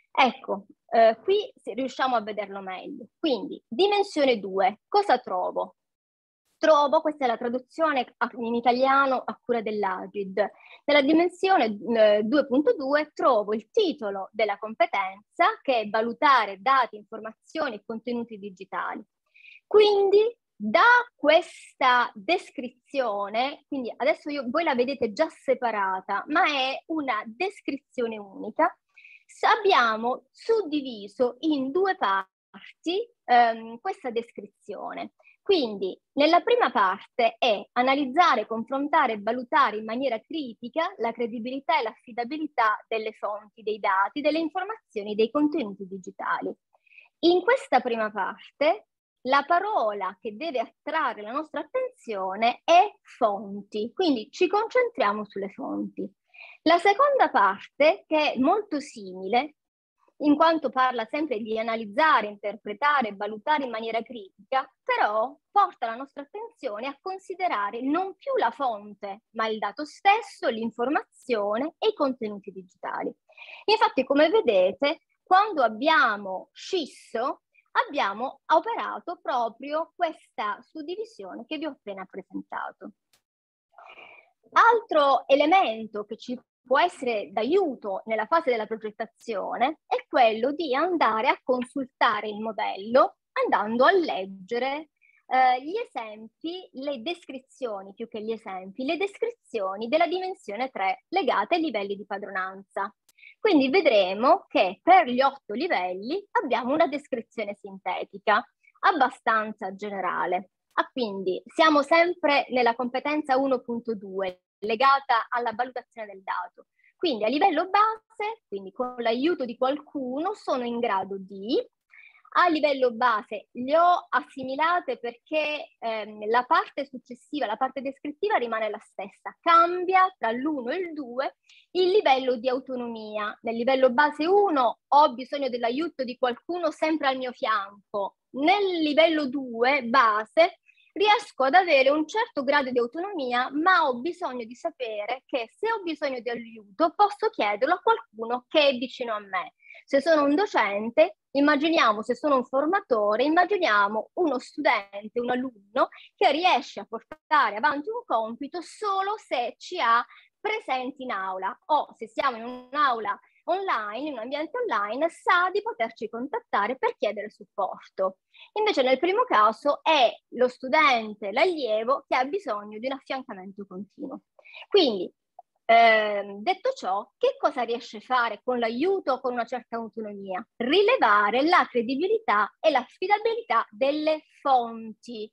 Speaker 4: Ecco, eh, qui riusciamo a vederlo meglio. Quindi, dimensione 2, cosa trovo? Trovo, questa è la traduzione in italiano a cura dell'Agid, nella dimensione 2.2 eh, trovo il titolo della competenza che è valutare dati, informazioni e contenuti digitali. Quindi da questa descrizione, quindi adesso io, voi la vedete già separata, ma è una descrizione unica, abbiamo suddiviso in due parti ehm, questa descrizione. Quindi nella prima parte è analizzare, confrontare e valutare in maniera critica la credibilità e l'affidabilità delle fonti, dei dati, delle informazioni, dei contenuti digitali. In questa prima parte la parola che deve attrarre la nostra attenzione è fonti, quindi ci concentriamo sulle fonti. La seconda parte, che è molto simile, in quanto parla sempre di analizzare, interpretare, valutare in maniera critica, però porta la nostra attenzione a considerare non più la fonte, ma il dato stesso, l'informazione e i contenuti digitali. Infatti, come vedete, quando abbiamo scisso abbiamo operato proprio questa suddivisione che vi ho appena presentato. Altro elemento che ci può essere d'aiuto nella fase della progettazione è quello di andare a consultare il modello andando a leggere eh, gli esempi, le descrizioni, più che gli esempi, le descrizioni della dimensione 3 legate ai livelli di padronanza. Quindi vedremo che per gli otto livelli abbiamo una descrizione sintetica abbastanza generale. Ah, quindi siamo sempre nella competenza 1.2 legata alla valutazione del dato. Quindi a livello base, quindi con l'aiuto di qualcuno, sono in grado di a livello base le ho assimilate perché ehm, la parte successiva, la parte descrittiva rimane la stessa, cambia tra l'1 e il 2 il livello di autonomia. Nel livello base 1 ho bisogno dell'aiuto di qualcuno sempre al mio fianco, nel livello 2 base riesco ad avere un certo grado di autonomia, ma ho bisogno di sapere che se ho bisogno di aiuto posso chiederlo a qualcuno che è vicino a me. Se sono un docente, immaginiamo, se sono un formatore, immaginiamo uno studente, un alunno che riesce a portare avanti un compito solo se ci ha presenti in aula o se siamo in un'aula online, in un ambiente online, sa di poterci contattare per chiedere supporto. Invece nel primo caso è lo studente, l'allievo che ha bisogno di un affiancamento continuo. Quindi Ehm, detto ciò, che cosa riesce a fare con l'aiuto o con una certa autonomia? Rilevare la credibilità e l'affidabilità delle fonti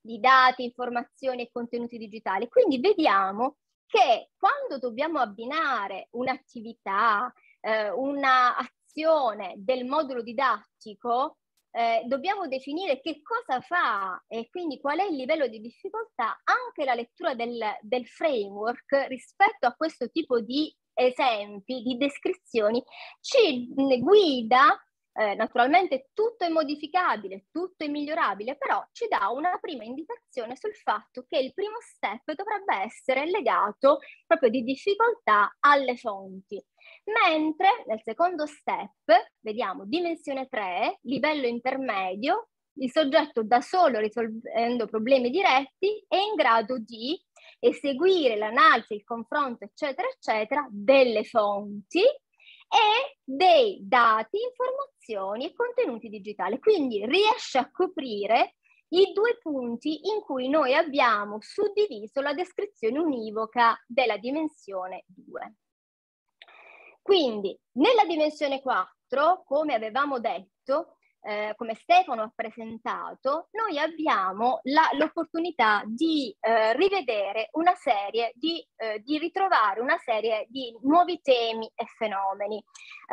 Speaker 4: di dati, informazioni e contenuti digitali. Quindi vediamo che quando dobbiamo abbinare un'attività, eh, un'azione del modulo didattico eh, dobbiamo definire che cosa fa e quindi qual è il livello di difficoltà anche la lettura del, del framework rispetto a questo tipo di esempi, di descrizioni, ci guida eh, naturalmente tutto è modificabile, tutto è migliorabile, però ci dà una prima indicazione sul fatto che il primo step dovrebbe essere legato proprio di difficoltà alle fonti mentre nel secondo step vediamo dimensione 3, livello intermedio, il soggetto da solo risolvendo problemi diretti è in grado di eseguire l'analisi, il confronto, eccetera, eccetera, delle fonti e dei dati, informazioni e contenuti digitali. Quindi riesce a coprire i due punti in cui noi abbiamo suddiviso la descrizione univoca della dimensione 2. Quindi nella dimensione 4, come avevamo detto, eh, come Stefano ha presentato, noi abbiamo l'opportunità di eh, rivedere una serie, di, eh, di, ritrovare una serie di nuovi temi e fenomeni.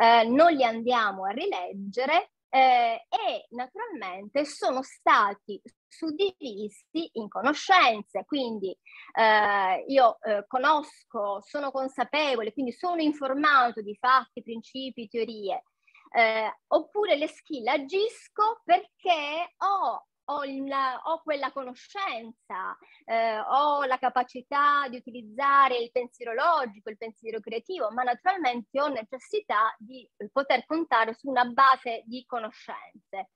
Speaker 4: Eh, non li andiamo a rileggere eh, e naturalmente sono stati suddivisi in conoscenze, quindi eh, io eh, conosco, sono consapevole, quindi sono informato di fatti, principi, teorie, eh, oppure le skill agisco perché ho ho, la, ho, quella conoscenza, eh, ho la capacità di utilizzare il pensiero logico, il pensiero creativo, ma naturalmente ho necessità di eh, poter contare su una base di conoscenze.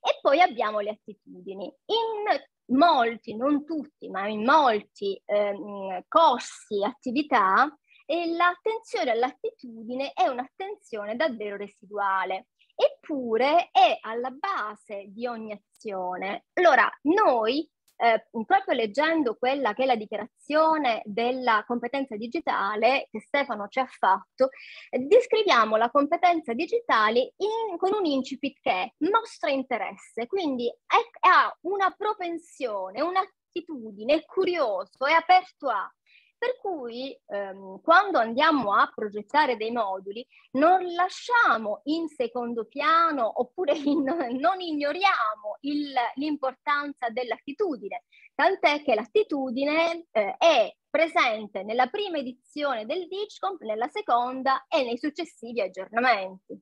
Speaker 4: E poi abbiamo le attitudini. In molti, non tutti, ma in molti ehm, corsi, attività, eh, l'attenzione all'attitudine è un'attenzione davvero residuale. Eppure è alla base di ogni azione. Allora, noi eh, proprio leggendo quella che è la dichiarazione della competenza digitale che Stefano ci ha fatto, eh, descriviamo la competenza digitale in, con un incipit che è mostra interesse, quindi ha una propensione, un'attitudine, è curioso, è aperto a, per cui ehm, quando andiamo a progettare dei moduli non lasciamo in secondo piano oppure in, non ignoriamo il, l'importanza dell'attitudine, tant'è che l'attitudine eh, è presente nella prima edizione del DICCOMP, nella seconda e nei successivi aggiornamenti.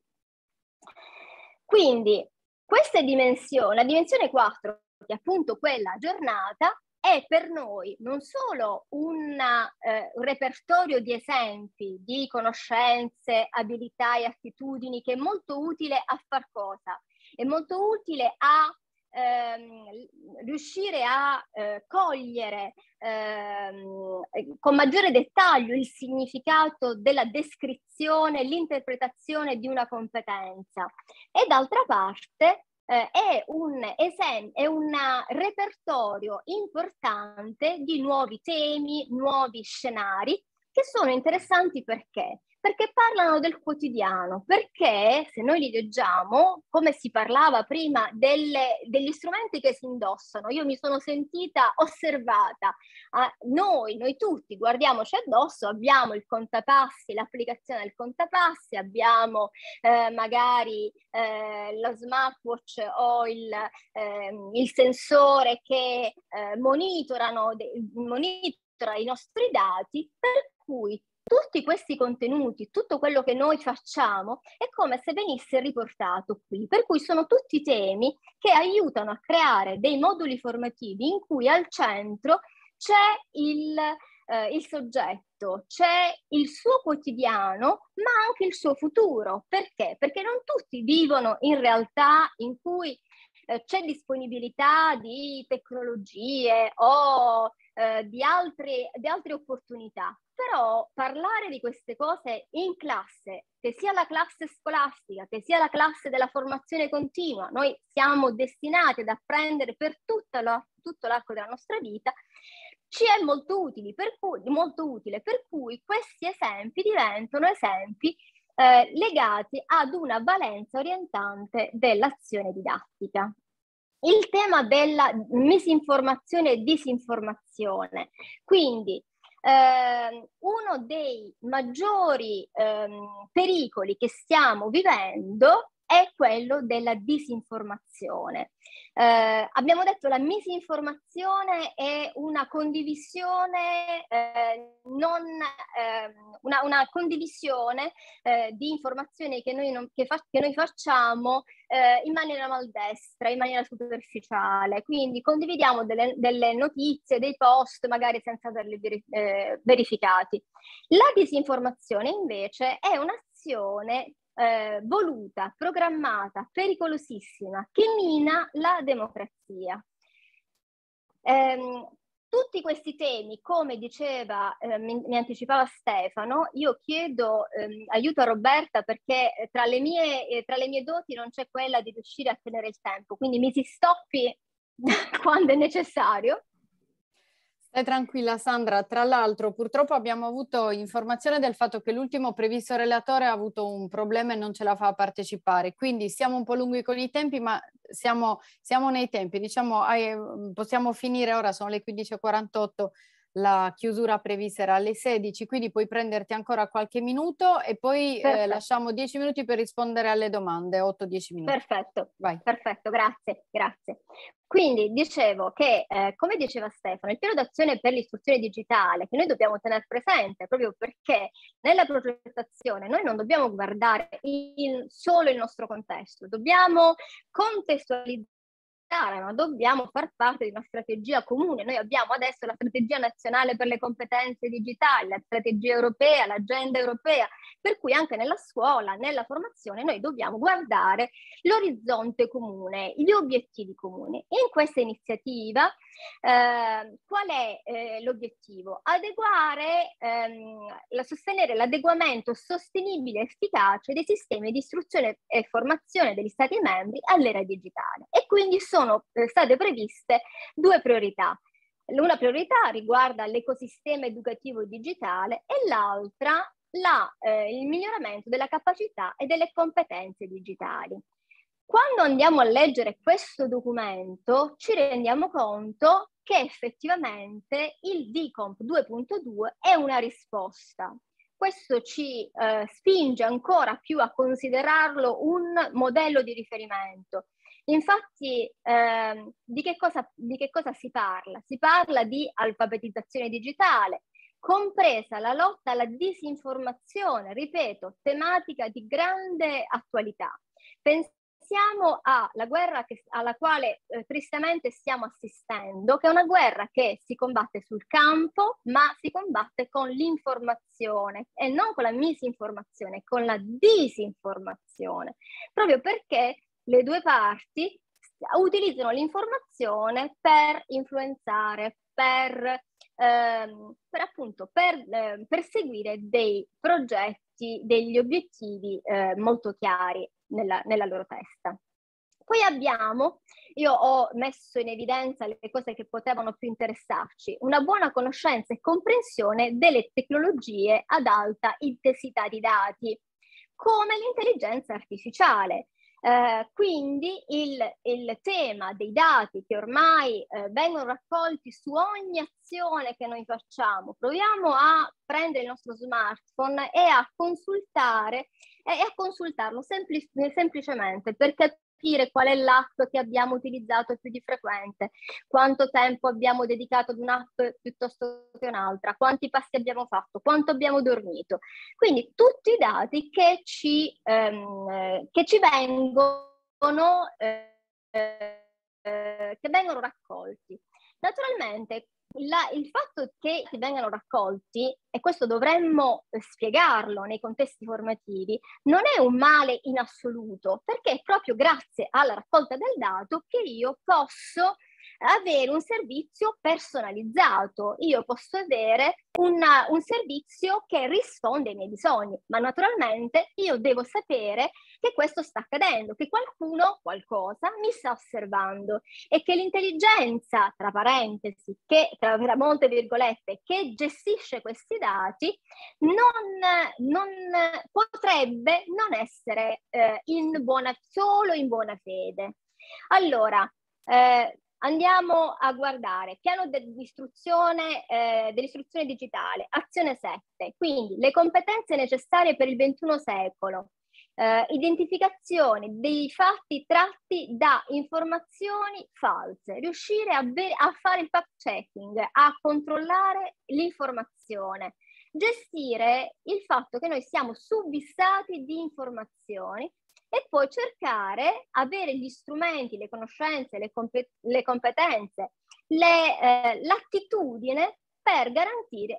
Speaker 4: Quindi questa dimensione, la dimensione 4, che è appunto quella aggiornata, è per noi non solo una, eh, un repertorio di esempi, di conoscenze, abilità e attitudini che è molto utile a far cosa? È molto utile a ehm, riuscire a eh, cogliere ehm, eh, con maggiore dettaglio il significato della descrizione, l'interpretazione di una competenza e d'altra parte eh, è, un esempio, è un repertorio importante di nuovi temi, nuovi scenari che sono interessanti perché? perché parlano del quotidiano, perché se noi li leggiamo, come si parlava prima delle, degli strumenti che si indossano, io mi sono sentita osservata, ah, noi, noi tutti guardiamoci addosso, abbiamo il contapassi, l'applicazione del contapassi, abbiamo eh, magari eh, lo smartwatch o il, eh, il sensore che eh, monitorano, de- monitora i nostri dati, per cui tutti questi contenuti, tutto quello che noi facciamo è come se venisse riportato qui, per cui sono tutti temi che aiutano a creare dei moduli formativi in cui al centro c'è il, eh, il soggetto, c'è il suo quotidiano, ma anche il suo futuro. Perché? Perché non tutti vivono in realtà in cui eh, c'è disponibilità di tecnologie o eh, di, altre, di altre opportunità. Però parlare di queste cose in classe, che sia la classe scolastica, che sia la classe della formazione continua, noi siamo destinati ad apprendere per tutto, lo, tutto l'arco della nostra vita, ci è molto, utili, per cui, molto utile, per cui questi esempi diventano esempi eh, legati ad una valenza orientante dell'azione didattica il tema della misinformazione e disinformazione. Quindi eh, uno dei maggiori eh, pericoli che stiamo vivendo è quello della disinformazione. Eh, abbiamo detto che la misinformazione è una condivisione, eh, non, eh, una, una condivisione eh, di informazioni che noi, non, che fa, che noi facciamo eh, in maniera maldestra, in maniera superficiale. Quindi condividiamo delle, delle notizie, dei post, magari senza averli veri, eh, verificati. La disinformazione invece è un'azione eh, voluta, programmata, pericolosissima, che mina la democrazia. Ehm, tutti questi temi, come diceva, eh, mi, mi, anticipava Stefano, io chiedo ehm, aiuto a Roberta perché eh, tra, le mie, eh, tra le, mie, doti non c'è quella di riuscire a tenere il tempo, quindi mi si stoppi quando è necessario.
Speaker 1: Stai tranquilla Sandra, tra l'altro purtroppo abbiamo avuto informazione del fatto che l'ultimo previsto relatore ha avuto un problema e non ce la fa a partecipare, quindi siamo un po' lunghi con i tempi ma siamo, siamo nei tempi, diciamo possiamo finire ora, sono le 15.48, la chiusura prevista era alle 16, quindi puoi prenderti ancora qualche minuto e poi eh, lasciamo
Speaker 4: 10 minuti per rispondere alle domande, 8-10 minuti. Perfetto, Vai. perfetto, grazie, grazie. Quindi dicevo che, eh, come diceva Stefano, il piano d'azione per l'istruzione digitale che noi dobbiamo tenere presente proprio perché nella progettazione noi non dobbiamo guardare in, solo il nostro contesto, dobbiamo contestualizzare ma dobbiamo far parte di una strategia comune. Noi abbiamo adesso la strategia nazionale per le competenze digitali, la strategia europea, l'agenda europea, per cui anche nella scuola, nella formazione, noi dobbiamo guardare l'orizzonte comune, gli obiettivi comuni. In questa iniziativa eh, qual è eh, l'obiettivo? Adeguare, ehm, la, sostenere l'adeguamento sostenibile e efficace dei sistemi di istruzione e formazione degli Stati membri all'era digitale e quindi sostenere sono eh, state previste due priorità. Una priorità riguarda l'ecosistema educativo digitale e l'altra la, eh, il miglioramento della capacità e delle competenze digitali. Quando andiamo a leggere questo documento ci rendiamo conto che effettivamente il DICOMP 2.2 è una risposta. Questo ci eh, spinge ancora più a considerarlo un modello di riferimento Infatti, ehm, di, che cosa, di che cosa si parla? Si parla di alfabetizzazione digitale, compresa la lotta alla disinformazione, ripeto, tematica di grande attualità. pensiamo alla guerra che, alla quale eh, tristemente stiamo assistendo, che è una guerra che si combatte sul campo, ma si combatte con l'informazione e non con la misinformazione, con la disinformazione, proprio perché le due parti utilizzano l'informazione per influenzare, per, ehm, per appunto per eh, perseguire dei progetti, degli obiettivi eh, molto chiari nella, nella loro testa. Poi abbiamo, io ho messo in evidenza le cose che potevano più interessarci, una buona conoscenza e comprensione delle tecnologie ad alta intensità di dati, come l'intelligenza artificiale, eh, quindi il, il, tema dei dati che ormai eh, vengono raccolti su ogni azione che noi facciamo, proviamo a prendere il nostro smartphone e a consultare e a consultarlo sempli semplicemente per, cap capire qual è l'app che abbiamo utilizzato più di frequente, quanto tempo abbiamo dedicato ad un'app piuttosto che un'altra, quanti passi abbiamo fatto, quanto abbiamo dormito. Quindi tutti i dati che ci, ehm, che ci vengono, eh, eh, che vengono raccolti. Naturalmente la, il fatto che vengano raccolti, e questo dovremmo eh, spiegarlo nei contesti formativi, non è un male in assoluto, perché è proprio grazie alla raccolta del dato che io posso avere un servizio personalizzato. Io posso avere una, un servizio che risponde ai miei bisogni, ma naturalmente io devo sapere che questo sta accadendo, che qualcuno, qualcosa mi sta osservando e che l'intelligenza, tra parentesi, che, tra molte virgolette, che gestisce questi dati, non, non potrebbe non essere eh, in buona, solo in buona fede. Allora, eh, Andiamo a guardare piano dell'istruzione, eh, dell'istruzione digitale, azione 7, quindi le competenze necessarie per il XXI secolo, eh, identificazione dei fatti tratti da informazioni false, riuscire a, a fare il fact checking, a controllare l'informazione, gestire il fatto che noi siamo subissati di informazioni e poi cercare, avere gli strumenti, le conoscenze, le, comp- le competenze, le, eh, l'attitudine per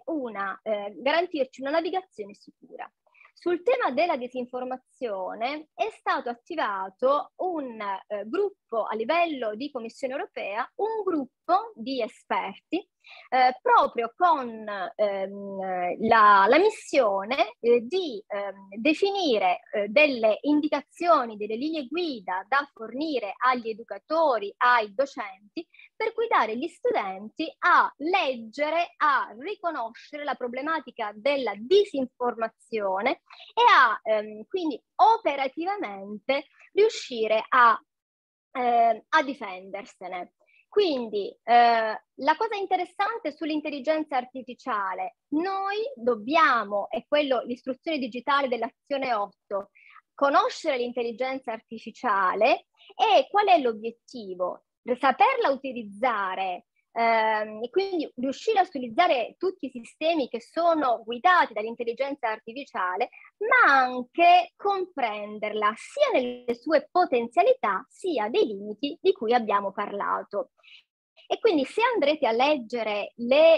Speaker 4: una, eh, garantirci una navigazione sicura. Sul tema della disinformazione è stato attivato un eh, gruppo a livello di Commissione europea, un gruppo di esperti eh, proprio con ehm, la, la, missione eh, di ehm, definire eh, delle indicazioni, delle linee guida da fornire agli educatori, ai docenti, per guidare gli studenti a leggere, a riconoscere la problematica della disinformazione e a ehm, quindi operativamente riuscire a, ehm, a difendersene. Quindi eh, la cosa interessante sull'intelligenza artificiale, noi dobbiamo, è quello l'istruzione digitale dell'azione 8, conoscere l'intelligenza artificiale e qual è l'obiettivo? Saperla utilizzare eh, e quindi riuscire a utilizzare tutti i sistemi che sono guidati dall'intelligenza artificiale, ma anche comprenderla sia nelle sue potenzialità sia dei limiti di cui abbiamo parlato. E quindi se andrete a leggere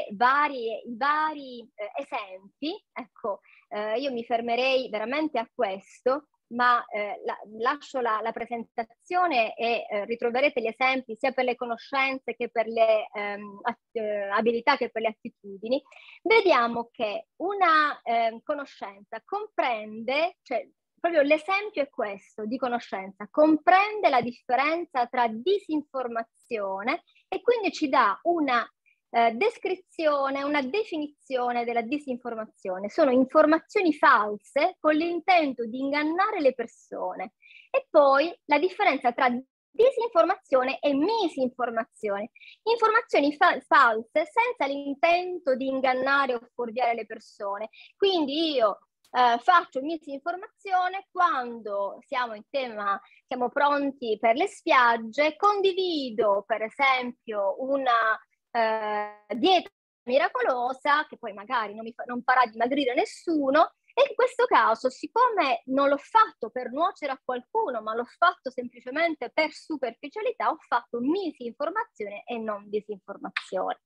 Speaker 4: varie, i vari eh, esempi, ecco, eh, io mi fermerei veramente a questo, ma eh, la, lascio la, la, presentazione e eh, ritroverete gli esempi sia per le conoscenze che per le ehm, eh, abilità che per le attitudini, vediamo che una eh, conoscenza comprende, cioè proprio l'esempio è questo di conoscenza, comprende la differenza tra disinformazione e quindi ci dà una eh, descrizione, una definizione della disinformazione. Sono informazioni false con l'intento di ingannare le persone. E poi la differenza tra disinformazione e misinformazione. Informazioni fa- false senza l'intento di ingannare o fuorviare le persone. Quindi io eh, faccio misinformazione quando siamo in tema, siamo pronti per le spiagge, condivido per esempio una eh, dieta miracolosa, che poi magari non, mi fa, non farà dimagrire nessuno, e in questo caso, siccome non l'ho fatto per nuocere a qualcuno, ma l'ho fatto semplicemente per superficialità, ho fatto misinformazione e non disinformazione.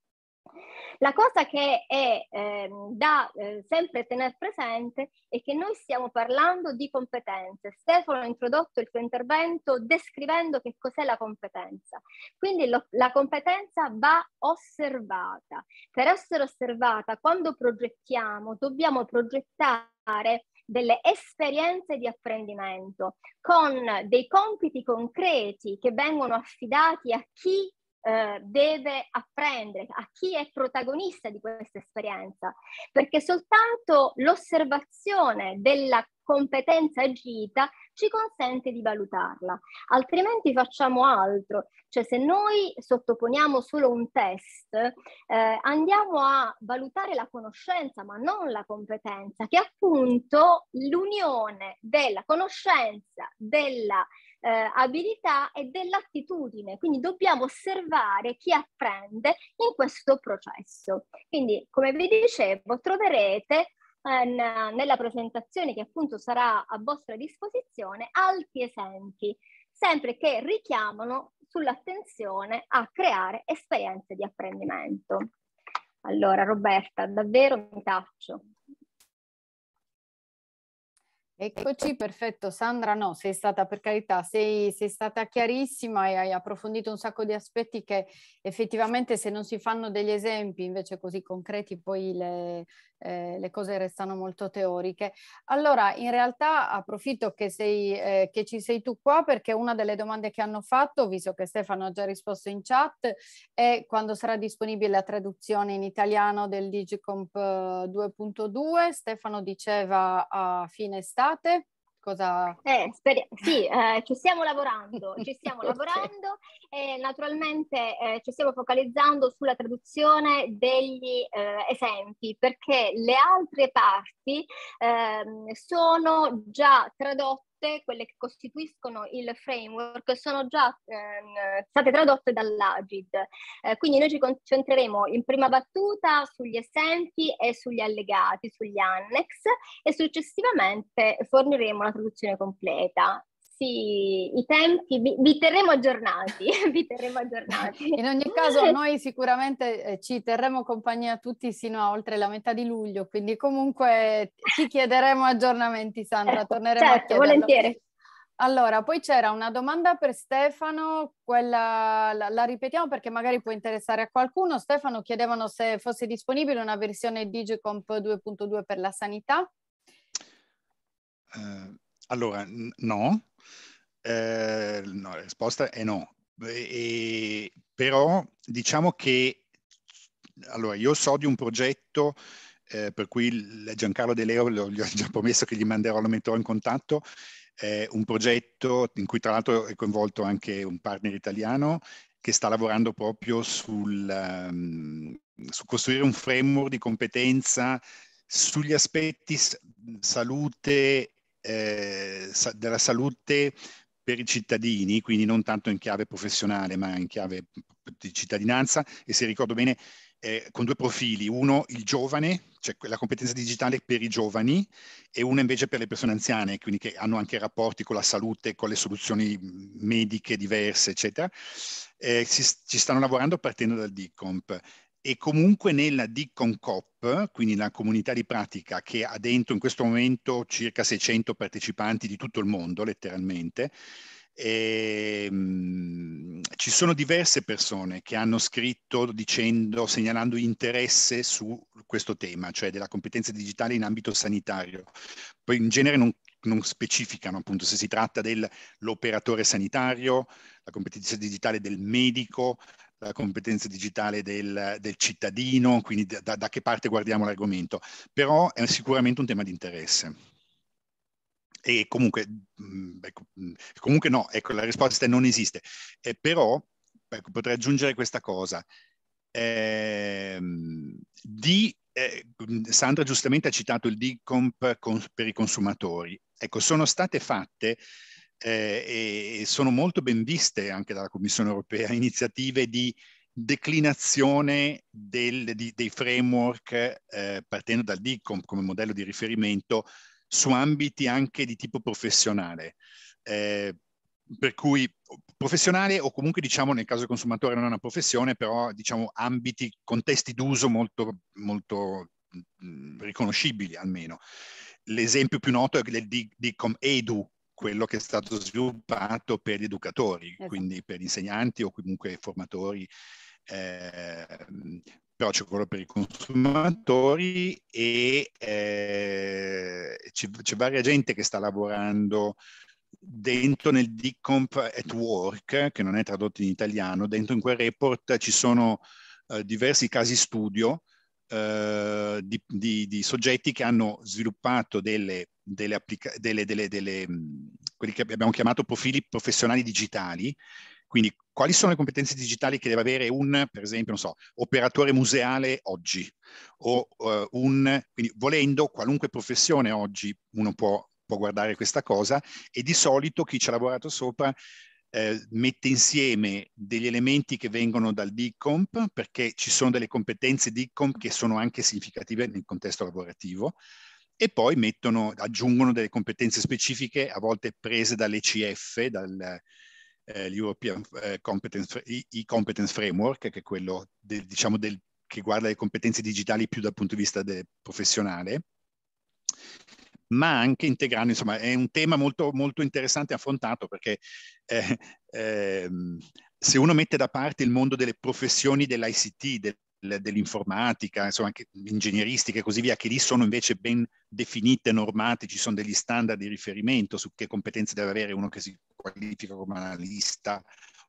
Speaker 4: La cosa che è eh, da eh, sempre tenere presente è che noi stiamo parlando di competenze. Stefano ha introdotto il suo intervento descrivendo che cos'è la competenza. Quindi lo, la competenza va osservata. Per essere osservata, quando progettiamo, dobbiamo progettare delle esperienze di apprendimento con dei compiti concreti che vengono affidati a chi eh, deve apprendere, a chi è protagonista di questa esperienza, perché soltanto l'osservazione della competenza agita ci consente di valutarla, altrimenti facciamo altro, cioè se noi sottoponiamo solo un test eh, andiamo a valutare la conoscenza ma non la competenza, che è appunto l'unione della conoscenza, della eh, abilità e dell'attitudine, quindi dobbiamo osservare chi apprende in questo processo. Quindi, come vi dicevo, troverete eh, nella presentazione che appunto sarà a vostra disposizione altri esempi, sempre che richiamano sull'attenzione a creare esperienze di apprendimento. Allora Roberta, davvero mi taccio. Eccoci, perfetto.
Speaker 1: Sandra, no, sei stata per carità, sei, sei, stata chiarissima e hai approfondito un sacco di aspetti che effettivamente se non si fanno degli esempi invece così concreti poi le, eh, le cose restano molto teoriche. Allora, in realtà approfitto che, sei, eh, che ci sei tu qua perché una delle domande che hanno fatto, visto che Stefano ha già risposto in chat, è quando sarà disponibile la traduzione in italiano del Digicomp 2.2. Eh, Stefano diceva a fine estate. Cosa...
Speaker 4: Eh, speri- sì, eh, ci stiamo lavorando, ci stiamo lavorando e naturalmente eh, ci stiamo focalizzando sulla traduzione degli eh, esempi perché le altre parti ehm, sono già tradotte tutte quelle che costituiscono il framework sono già eh, state tradotte dall'Agid. Eh, quindi noi ci concentreremo in prima battuta sugli esempi e sugli allegati, sugli annex e successivamente forniremo la traduzione completa ragazzi i tempi, vi, vi terremo aggiornati, vi terremo aggiornati.
Speaker 1: In ogni caso noi sicuramente eh, ci terremo compagnia tutti sino a oltre la metà di luglio, quindi comunque ti chiederemo aggiornamenti Sandra, eh, certo, torneremo certo, a chiederlo. volentieri. Allora, poi c'era una domanda per Stefano, quella la, la, ripetiamo perché magari può interessare a qualcuno. Stefano chiedevano se fosse disponibile una versione Digicomp 2.2 per la sanità.
Speaker 3: Uh, allora, no, eh, no, la risposta è no. E, però diciamo che, allora, io so di un progetto eh, per cui Giancarlo De Leo, gli ho già promesso che gli manderò la mentora in contatto, eh, un progetto in cui tra l'altro è coinvolto anche un partner italiano che sta lavorando proprio sul, um, su costruire un framework di competenza sugli aspetti salute eh, della salute per i cittadini, quindi non tanto in chiave professionale ma in chiave di cittadinanza e se ricordo bene eh, con due profili, uno il giovane, cioè la competenza digitale per i giovani e uno invece per le persone anziane, quindi che hanno anche rapporti con la salute, con le soluzioni mediche diverse, eccetera. Eh, si, ci stanno lavorando partendo dal DICOMP e comunque nella Deacon Cop, quindi la comunità di pratica che ha dentro in questo momento circa 600 partecipanti di tutto il mondo, letteralmente, e, ehm, mh, ci sono diverse persone che hanno scritto dicendo, segnalando interesse su questo tema, cioè della competenza digitale in ambito sanitario. Poi in genere non non specificano appunto se si tratta dell'operatore sanitario, la competenza digitale del medico, la competenza digitale del, del cittadino, quindi da, da, che parte guardiamo l'argomento, però è sicuramente un tema di interesse. E comunque, mm, ecco, mm, comunque no, ecco, la risposta è non esiste. Eh, però ecco, potrei aggiungere questa cosa. Eh, di, eh, mm, Sandra giustamente ha citato il DICOMP con, per i consumatori. Ecco, sono state fatte eh, e sono molto ben viste anche dalla Commissione europea iniziative di declinazione del, di, dei framework eh, partendo dal DICOM come modello di riferimento su ambiti anche di tipo professionale. Eh, per cui professionale o comunque diciamo nel caso del consumatore non è una professione, però diciamo ambiti, contesti d'uso molto, molto mh, mm, riconoscibili almeno. L'esempio più noto è del DICOM EDU, quello che è stato sviluppato per gli educatori, esatto. quindi per gli insegnanti o comunque formatori, eh, però c'è quello per i consumatori e eh, c'è, c'è, varia gente che sta lavorando dentro nel Decomp at Work, che non è tradotto in italiano, dentro in quel report ci sono eh, diversi casi studio eh, di, di, di, soggetti che hanno sviluppato delle, delle, applica- delle, delle, delle mm, quelli che abbiamo chiamato profili professionali digitali. Quindi quali sono le competenze digitali che deve avere un, per esempio, non so, operatore museale oggi? O uh, un, quindi volendo qualunque professione oggi uno può, può guardare questa cosa e di solito chi ci ha lavorato sopra eh, mette insieme degli elementi che vengono dal DICOMP, perché ci sono delle competenze DICOMP che sono anche significative nel contesto lavorativo, e poi mettono, aggiungono delle competenze specifiche, a volte prese dall'ECF, dal, eh, l'European eh, Competence, e Competence Framework, che è quello del, diciamo del, che guarda le competenze digitali più dal punto di vista professionale ma anche integrando, insomma è un tema molto, molto interessante affrontato perché eh, eh, se uno mette da parte il mondo delle professioni dell'ICT, del, dell'informatica, insomma anche ingegneristica e così via, che lì sono invece ben definite, normate, ci sono degli standard di riferimento su che competenze deve avere uno che si qualifica come analista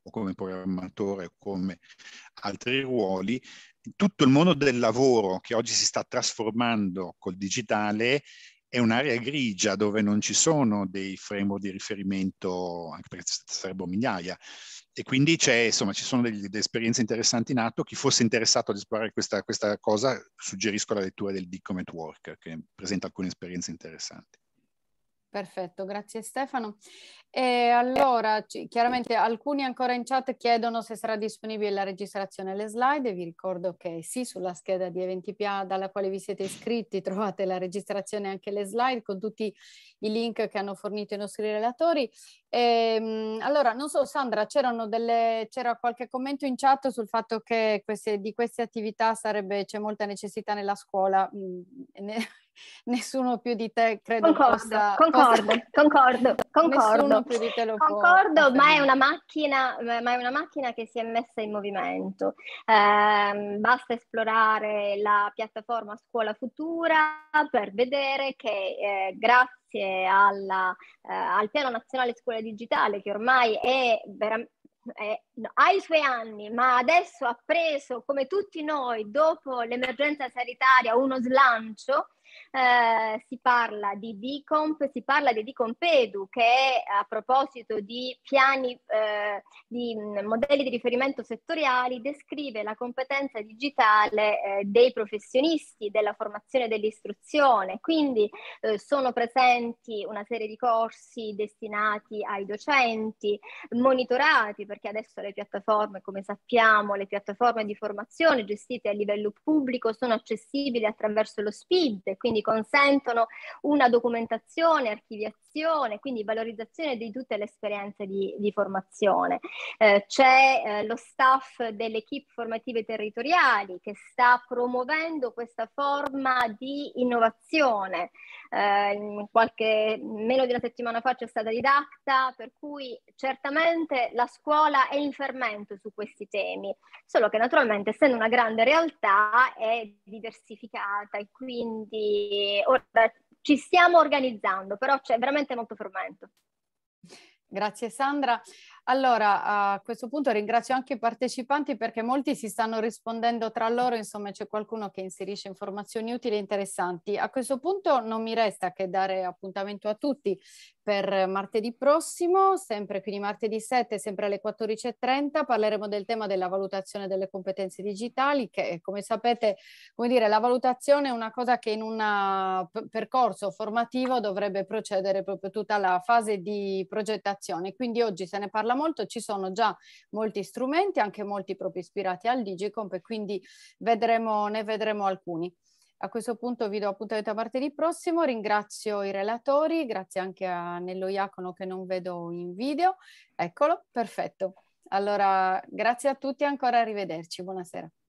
Speaker 3: o come programmatore o come altri ruoli. Tutto il mondo del lavoro che oggi si sta trasformando col digitale è un'area grigia dove non ci sono dei framework di riferimento, anche perché sarebbero migliaia. E quindi c'è, insomma, ci sono delle, delle, esperienze interessanti in atto. Chi fosse interessato ad esplorare questa, questa cosa, suggerisco la lettura del DIC Network, che presenta alcune esperienze interessanti.
Speaker 1: Perfetto, grazie Stefano. E allora, chiaramente alcuni ancora in chat chiedono se sarà disponibile la registrazione alle slide. Vi ricordo che sì, sulla scheda di Eventi Eventipia dalla quale vi siete iscritti trovate la registrazione e anche le slide con tutti i link che hanno fornito i nostri relatori. E, ehm, allora, non so Sandra, c'era qualche commento in chat sul fatto che queste, di queste attività sarebbe, c'è molta necessità nella scuola. Mm, nessuno più di te credo concordo, possa, concordo, possa... concordo, concordo, concordo, concordo ma, è
Speaker 4: ma è una macchina, che si è messa in movimento. Eh, basta esplorare la piattaforma Scuola Futura per vedere che eh, grazie alla, eh, al Piano Nazionale Scuola Digitale, che ormai è veramente eh, no, ha i suoi anni, ma adesso ha preso, come tutti noi, dopo l'emergenza sanitaria, uno slancio eh, si parla di DICOMP, si parla di DICOMPEDU che è a proposito di piani, eh, di mm, modelli di riferimento settoriali, descrive la competenza digitale eh, dei professionisti, della formazione e dell'istruzione. Quindi eh, sono presenti una serie di corsi destinati ai docenti, monitorati perché adesso le piattaforme, come sappiamo, le piattaforme di formazione gestite a livello pubblico sono accessibili attraverso lo SPID, quindi consentono una documentazione, archiviazione, formazione, quindi valorizzazione di tutte le esperienze di, di formazione. Eh, c'è eh, lo staff delle equip formative territoriali che sta promuovendo questa forma di innovazione. Eh, qualche, meno di una settimana fa c'è stata didacta, per cui certamente la scuola è in fermento su questi temi, solo che naturalmente essendo una grande realtà è diversificata e quindi ora ci stiamo organizzando, però c'è veramente molto fermento.
Speaker 1: Grazie Sandra. Allora, a questo punto ringrazio anche i partecipanti perché molti si stanno rispondendo tra loro, insomma c'è qualcuno che inserisce informazioni utili e interessanti. A questo punto non mi resta che dare appuntamento a tutti per martedì prossimo, sempre quindi martedì 7, sempre alle 14.30, parleremo del tema della valutazione delle competenze digitali che come sapete, come dire, la valutazione è una cosa che in un ah, percorso formativo dovrebbe procedere proprio tutta la fase di progettazione, quindi oggi se ne parla parla molto, ci sono già molti strumenti, anche molti proprio ispirati al Digicomp e quindi vedremo, ne vedremo alcuni. A questo punto vi do appuntamento a martedì prossimo, ringrazio i relatori, grazie anche a Nello Iacono che non vedo in video. Eccolo, perfetto. Allora, grazie a tutti
Speaker 4: ancora arrivederci, buonasera.